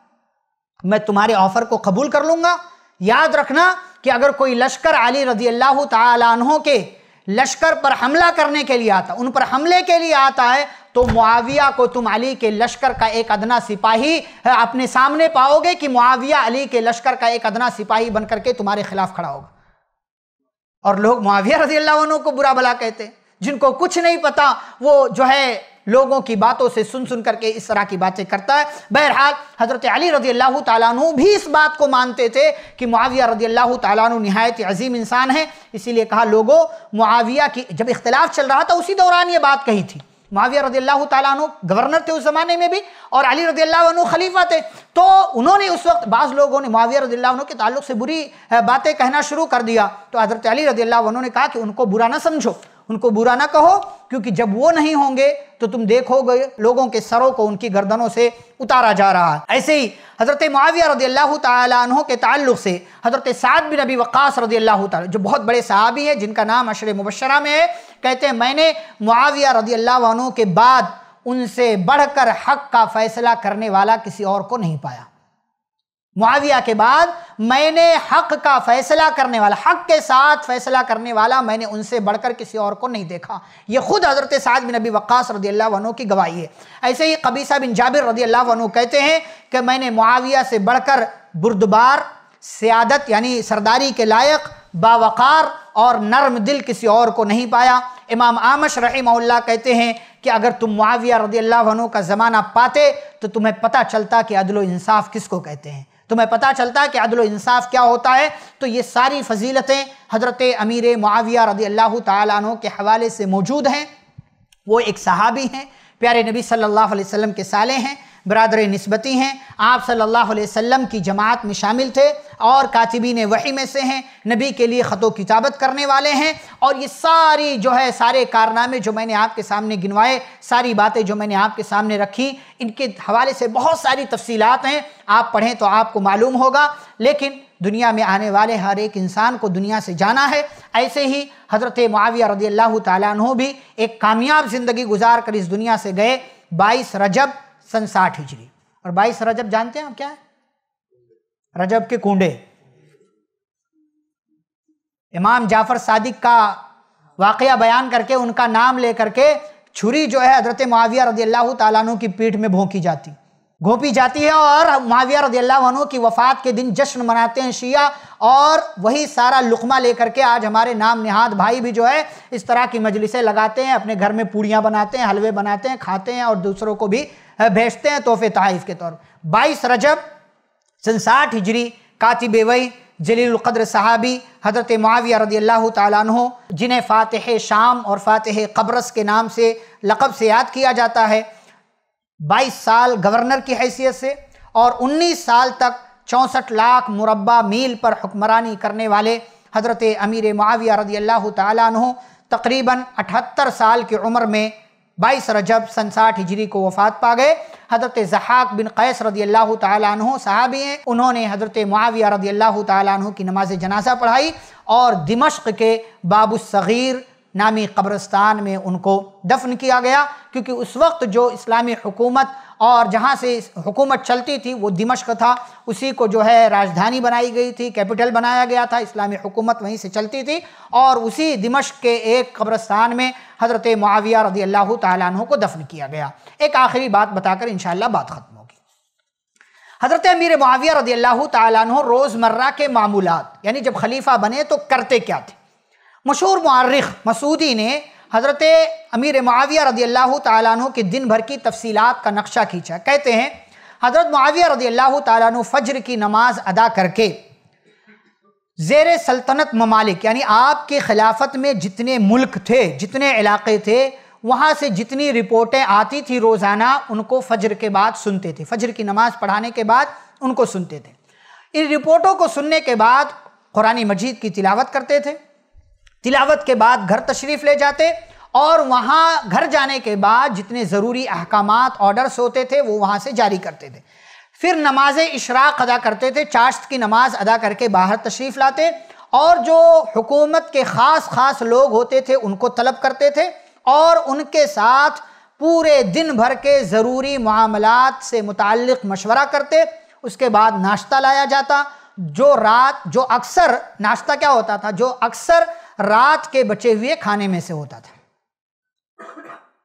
Speaker 1: मैं तुम्हारे ऑफर को कबूल कर लूंगा याद रखना कि अगर कोई लश्कर अली रजी अल्लाह तहों के लश्कर पर हमला करने के लिए आता उन पर हमले के लिए आता है तो मुआविया को तुम अली के लश्कर का एक अदना सिपाही अपने सामने पाओगे कि मुआविया अली के लश्कर का एक अदना सिपाही बनकर के तुम्हारे खिलाफ खड़ा होगा और लोग मुआविया रजी अल्लाह को बुरा भला कहते जिनको कुछ नहीं पता वो जो है लोगों की बातों से सुन सुन करके इस तरह की बातें करता है बहरहाल हज़रत अली रजी अल्लाह तु भी इस बात को मानते थे कि मुआविया रजी अल्लाह तु नहायत अजीम इंसान है इसीलिए कहा लोगों मुआविया की जब इख्तलाफ चल रहा था उसी दौरान ये बात कही थी माविया रजी अल्लाह तु गवर्नर थे उस ज़माने में भी और अली रजी अल्लाह खलीफा थे तो उन्होंने उस वक्त बाज़ लोगों ने माविया रदी अल्लाह के ताल्लुक से बुरी बातें कहना शुरू कर दिया तो हज़रत अली रजी अल्लाह ने कहा कि उनको बुरा ना समझो उनको बुरा ना कहो क्योंकि जब वो नहीं होंगे तो तुम देखोगे लोगों के सरों को उनकी गर्दनों से उतारा जा रहा है ऐसे ही हज़रत माविया रजी अल्लाह तहों के ताल्लुक से हज़रत साद बिन अबी वक़ास रजी अल्लाह जो बहुत बड़े साहबी हैं जिनका नाम अशर मुबशरा में है कहते हैं मैंने मुआविया रजी अल्लाह के बाद उनसे बढ़कर हक का फ़ैसला करने वाला किसी और को नहीं पाया मुआविया के बाद मैंने हक का फैसला करने वाला हक के साथ फैसला करने वाला मैंने उनसे बढ़कर किसी और को नहीं देखा ये खुद हज़रत साद बिन नबी वक्स रदी अल्लाह की गवाही है ऐसे ही कबीसा बिन जाबिर रदी अल्लाह कहते हैं कि मैंने मुआविया से बढ़कर बुरदबार सियादत यानी सरदारी के लायक बावकार और नर्म दिल किसी और को नहीं पाया इमाम आमश रही कहते हैं कि अगर तुम मुआविया रदी अल्लाह का ज़माना पाते तो तुम्हें पता चलता कि अदल इंसाफ किसको कहते हैं तुम्हें पता चलता है कि अदल इंसाफ क्या होता है तो ये सारी फजीलतें हज़रत अमीर मुआविया रदी अल्लाह तु के हवाले से मौजूद हैं वो एक सहाबी हैं प्यारे नबी सल्लल्लाहु अलैहि वसल्लम के साले हैं बरदर नस्बती हैं आप सल्लल्लाहु अलैहि की जमात में शामिल थे और कातिबीन वही में से हैं नबी के लिए ख़तों किताबत करने वाले हैं और ये सारी जो है सारे कारनामे जो मैंने आपके सामने गिनवाए सारी बातें जो मैंने आपके सामने रखी इनके हवाले से बहुत सारी तफसीलत हैं आप पढ़ें तो आपको मालूम होगा लेकिन दुनिया में आने वाले हर एक इंसान को दुनिया से जाना है ऐसे ही हज़रत माविया रदी अल्लाह तु भी एक कामयाब ज़िंदगी गुजार कर इस दुनिया से गए बाईस रजब सन साठ हिजरी और बाईस रजब जानते हैं आप क्या है रजब के कुंडे इमाम जाफर सादिक का वाक़ बयान करके उनका नाम लेकर के छुरी जो है हजरत माविया रजी अल्लाह तु की पीठ में भोंकी जाती गोपी जाती है और माविया रजील्ला की वफात के दिन जश्न मनाते हैं शिया और वही सारा लुकमा लेकर के आज हमारे नाम निहाद भाई भी जो है इस तरह की मजलिसें लगाते हैं अपने घर में पूड़ियाँ बनाते हैं हलवे बनाते हैं खाते हैं और दूसरों को भी भेजते हैं तोहफे तहफ़ के तौर पर बाईस रजब सनसाठ हिजरी काति बेवई जलीलक़द्र साहबी हज़रत माविया रदी अल्लाह तु जिन्हें फ़ातह शाम और फ़ातह कब्रस के नाम से लक़ब से याद किया जाता है 22 साल गवर्नर की हैसियत से और 19 साल तक चौंसठ लाख मुरबा मील पर हुक्मरानी करने वाले हज़रत अमीर माविया रदी अल्लाह तु तकरीबन अठहत्तर साल की उम्र में बाईस रजब सन साठ हिजरी को वफात पा गए हज़रत जहाक बिन कैस रदी अल्लाह तु साहबी हैं उन्होंने हज़रत माविया रदी अल्लाह तु की नमाज जनाजा पढ़ाई और दिमश्क के बाबू सग़ीर नामी कब्रस्तान में उनको दफन किया गया क्योंकि उस वक्त जो इस्लामी हुकूमत और जहाँ से हुकूमत चलती थी वो दिमश्क था उसी को जो है राजधानी बनाई गई थी कैपिटल बनाया गया था इस्लामी हुकूमत वहीं से चलती थी और उसी दिमश्क के एक कब्रस्तान में हज़रत माविया रदी अल्लाह तु को दफन किया गया एक आखिरी बात बताकर इन बात ख़त्म होगी हज़रत अमीर माविया रदी अल्लाह तु रोज़मर्रा के मामूलत यानी जब खलीफा बने तो करते क्या थे मशहूर मर्रख मसूदी ने हज़रत अमीर माविया रदी अल्लाह तु के दिन भर की तफसीत का नक्शा खींचा कहते हैं हज़रत माविया रदी अल्लाह तु फ़्र की नमाज अदा करके जेर सल्तनत ममालिक यानी आपके खिलाफत में जितने मुल्क थे जितने इलाके थे वहाँ से जितनी रिपोर्टें आती थी रोज़ाना उनको फजर के बाद सुनते थे फजर की नमाज़ पढ़ाने के बाद उनको सुनते थे इन रिपोर्टों को सुनने के बाद कुरानी मजीद की तिलावत करते थे तिलावत के बाद घर तशरीफ ले जाते और वहाँ घर जाने के बाद जितने ज़रूरी अहकाम ऑर्डर्स होते थे वो वहाँ से जारी करते थे फिर नमाज इशराक अदा करते थे चाश्त की नमाज अदा करके बाहर तशरीफ़ लाते और जो हुकूमत के ख़ास ख़ास लोग होते थे उनको तलब करते थे और उनके साथ पूरे दिन भर के ज़रूरी मामलत से मुतल मशवरा करते उसके बाद नाश्ता लाया जाता जो रात जो अक्सर नाश्ता क्या होता था जो अक्सर रात के बचे हुए खाने में से होता था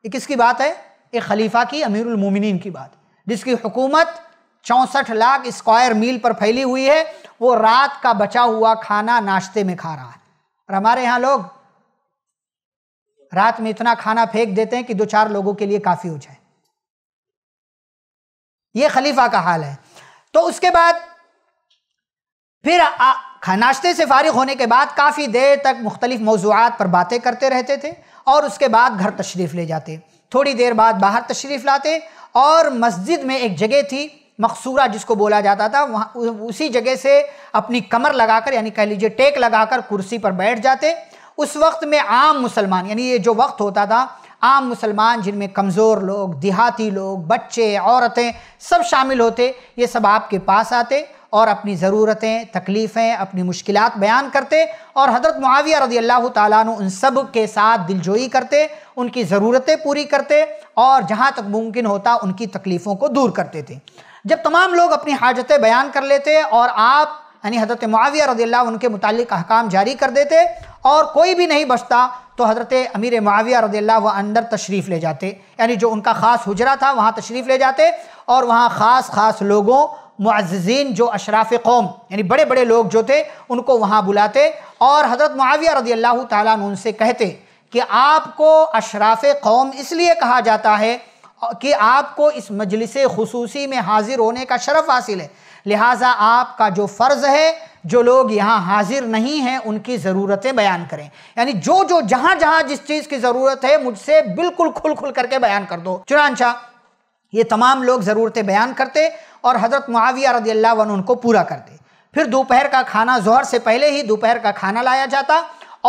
Speaker 1: ये किसकी बात है एक खलीफा की अमीरुल मोमिनीन की बात जिसकी हुकूमत चौंसठ लाख स्क्वायर मील पर फैली हुई है वो रात का बचा हुआ खाना नाश्ते में खा रहा है और हमारे यहाँ लोग रात में इतना खाना फेंक देते हैं कि दो चार लोगों के लिए काफ़ी हो जाए ये खलीफा का हाल है तो उसके बाद फिर आ, नाश्ते से फारिग होने के बाद काफ़ी देर तक मुख्तलिफ़ मौजूद पर बातें करते रहते थे और उसके बाद घर तशरीफ़ ले जाते थोड़ी देर बाद बाहर तशरीफ़ लाते और मस्जिद में एक जगह थी मकसूरा जिसको बोला जाता था वहाँ उसी जगह से अपनी कमर लगाकर यानी कह लीजिए टेक लगाकर कुर्सी पर बैठ जाते उस वक्त में आम मुसलमान यानी ये जो वक्त होता था आम मुसलमान जिनमें कमज़ोर लोग देहाती लोग बच्चे औरतें सब शामिल होते ये सब आपके पास आते और अपनी ज़रूरतें तकलीफ़ें अपनी मुश्किल बयान करते और हज़रत मुआविया रजी अल्लाह तु उन सब के साथ दिलजोई करते उनकी ज़रूरतें पूरी करते और जहाँ तक मुमकिन होता उनकी तकलीफ़ों को दूर करते थे जब तमाम लोग अपनी हाजतें बयान कर लेते और आप यानी हज़रत मुआविया रजी अल्लाह उनके मुतालिक अहकाम जारी कर देते और कोई भी नहीं बचता तो हज़रत अमीर माविया रजी अल्लाह अंदर तशरीफ़ ले जाते यानी जो उनका ख़ास हुजरा था वहाँ तशरीफ़ ले जाते और वहाँ ख़ास ख़ास लोगों मुआज़ीन जो अशराफ़ कौम यानी बड़े बड़े लोग जो थे उनको वहाँ बुलाते और हज़रत मुआविया रदी अल्लाह तुन उनसे कहते कि आपको अशराफ़ कौम इसलिए कहा जाता है कि आपको इस मजलिस खसूसी में हाजिर होने का शरफ़ हासिल है लिहाजा आपका जो फ़र्ज़ है जो लोग यहाँ हाजिर नहीं हैं उनकी ज़रूरतें बयान करें यानी जो जो जहाँ जहाँ जिस चीज़ की ज़रूरत है मुझसे बिल्कुल खुल खुल करके बयान कर दो चुनानचा ये तमाम लोग ज़रूरतें बयान करते और हज़रत मुआविया रदी अल्लाह वन उनको पूरा दे फिर दोपहर का खाना जहर से पहले ही दोपहर का खाना लाया जाता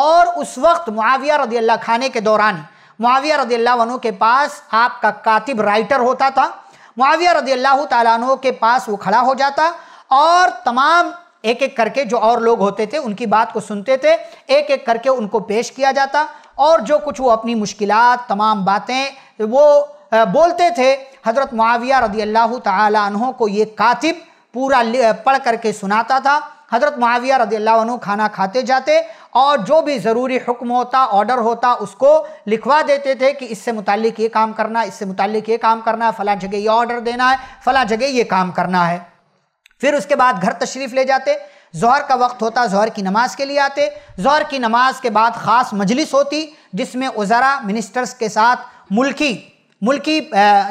Speaker 1: और उस वक्त मुआविया रदी अल्लाह खाने के दौरान मुआविया रदी अल्लाह वनों के पास आपका कातिब राइटर होता था मुआविया रदी अल्लाह तु के पास वो खड़ा हो जाता और तमाम एक एक करके जो और लोग होते थे उनकी बात को सुनते थे एक एक करके उनको पेश किया जाता और जो कुछ वो अपनी मुश्किलात तमाम बातें वो बोलते थे हज़रत माविया रदी अल्लाह तहों को ये कातिब पूरा पढ़ करके सुनाता था हज़रत माविया रदी अल्लाह खाना खाते जाते और जो भी ज़रूरी हुक्म होता ऑर्डर होता उसको लिखवा देते थे कि इससे मुतल ये काम करना इससे मुतल ये काम करना है फ़ला जगह ये ऑर्डर देना है फ़ला जगह ये काम करना है फिर उसके बाद घर तशरीफ़ ले जाते जहर का वक्त होता जहर की नमाज़ के लिए आते जहर की नमाज के बाद ख़ास मजलिस होती जिसमें उज़रा मिनिस्टर्स के साथ मुल्की मुल्क की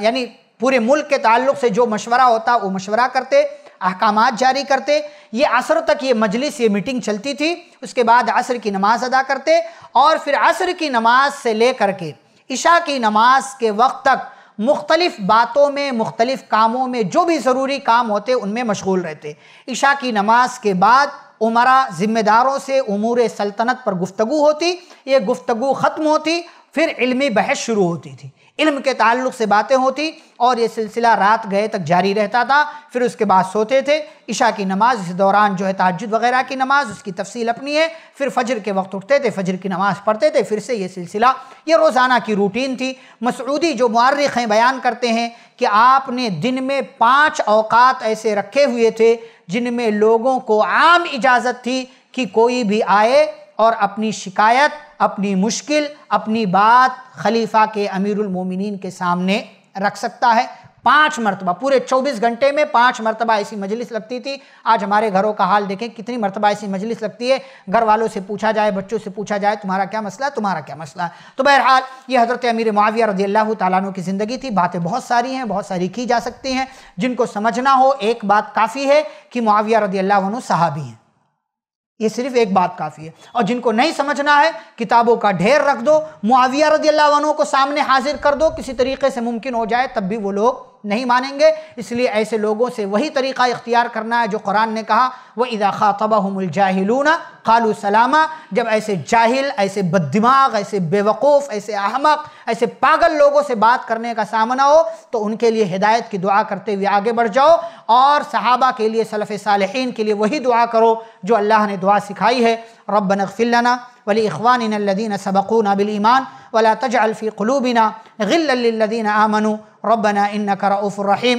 Speaker 1: यानी पूरे मुल्क के ताल्लुक से जो मशवरा होता वो मशवरा करते अहकाम जारी करते ये असर तक ये मजलिस ये मीटिंग चलती थी उसके बाद असर की नमाज़ अदा करते और फिर असर की नमाज से ले कर के इशा की नमाज के वक्त तक मुख्तलिफ़ बातों में मुख्तलिफ़ कामों में जो भी ज़रूरी काम होते उनमें मशगूल रहते इशा की नमाज के बाद उमरा ज़िम्मेदारों से उमूर सल्तनत पर गुफ्तु होती ये गुफ्तु ख़त्म होती फिर इलमी बहस शुरू होती थी इल्म के ताल्लुक से बातें होती और ये सिलसिला रात गए तक जारी रहता था फिर उसके बाद सोते थे ईशा की नमाज इस दौरान जो है ताजुद वगैरह की नमाज उसकी तफसील अपनी है फिर फजर के वक्त उठते थे फजर की नमाज पढ़ते थे फिर से ये सिलसिला ये रोज़ाना की रूटीन थी मसरूदी जो मारख हैं बयान करते हैं कि आपने दिन में पाँच अवकात ऐसे रखे हुए थे जिनमें लोगों को आम इजाज़त थी कि कोई भी आए और अपनी शिकायत अपनी मुश्किल अपनी बात खलीफा के अमीरमिन के सामने रख सकता है पाँच मरतबा पूरे चौबीस घंटे में पाँच मरतबा ऐसी मजलिस लगती थी आज हमारे घरों का हाल देखें कितनी मरतबा ऐसी मजलिस लगती है घर वालों से पूछा जाए बच्चों से पूछा जाए तुम्हारा क्या मसला है तुम्हारा क्या मसला है तो बहरहाल ये हज़रत अमीर माविया रदी अल्लाह तु की ज़िंदगी थी बातें बहुत सारी हैं बहुत सारी की जा सकती हैं जिनको समझना हो एक बात काफ़ी है कि माविया रदी अल्लाह साहबी हैं ये सिर्फ एक बात काफ़ी है और जिनको नहीं समझना है किताबों का ढेर रख दो मुआविया रजी अल्लाह को सामने हाजिर कर दो किसी तरीके से मुमकिन हो जाए तब भी वो लोग नहीं मानेंगे इसलिए ऐसे लोगों से वही तरीक़ा इख्तियार करना है जो कुरान ने कहा वह इदा ख़ातबाहमुलजाहिलून कालू सलामा जब ऐसे जाहिल ऐसे बददिमाग ऐसे बेवकूफ़ ऐसे अहमक ऐसे पागल लोगों से बात करने का सामना हो तो उनके लिए हिदायत की दुआ करते हुए आगे बढ़ जाओ और सहाबा के लिए सलफ़ साल के लिए वही दुआ करो जो अल्लाह ने दुआ सिखाई है रब नकफ़िल्लाना ولاخواننا الذين سبقونا بالايمان ولا تجعل في قلوبنا غلا للذين امنوا ربنا انك رؤوف رحيم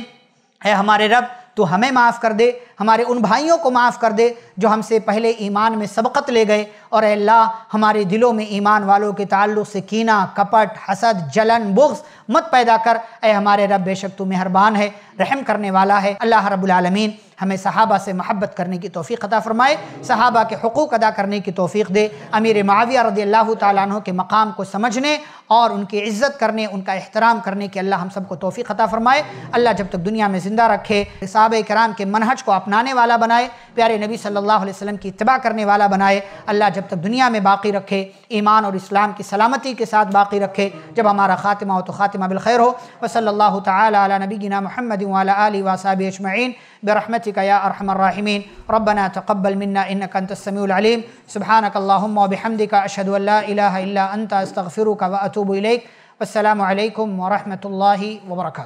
Speaker 1: اے ہمارے رب تو ہمیں معاف کر دے हमारे उन भाइयों को माफ़ कर दे जो हमसे पहले ईमान में सबकत ले गए और अल्लाह हमारे दिलों में ईमान वालों के ताल्लुक से कीना कपट हसद जलन बुग्स मत पैदा कर ए हमारे रब बेशक तू मेहरबान है रहम करने वाला है अल्लाह रबालमीन हमें सहाबा से महब्बत करने की तोफ़ी अता फ़रमाए सहाबा के हकूक़ अदा करने की तोफ़ी दे अमीर माविया रदी अल्लाह तु के मकाम को समझने और उनकी इज़्ज़त करने उनका एहतराम करने की अल्लाह हम सबको तोफ़ी अता फ़रमाए अल्लाह जब तक दुनिया में ज़िंदा रखे साहब कराम के मनहज को अपना अपनाने वाला बनाए प्यारे नबी सल्लल्लाहु अलैहि वसल्लम की इतबा करने वाला बनाए अल्लाह जब तक दुनिया में बाकी रखे ईमान और इस्लाम की सलामती के साथ बाकी रखे जब हमारा ख़ातिमा हो तो ख़ातिमा बिलखैर हो व तला नबी गिना महमद वाली वासाब अजमैन बरहमत या अरहमर्राहमीन रबना तकबल मन्ना इन कंतसमीम सुबहानकल्लाम बहमदिका अशदल्ला अंत अस्तफ़िर का व अतूब वसलम वरहमल वर्का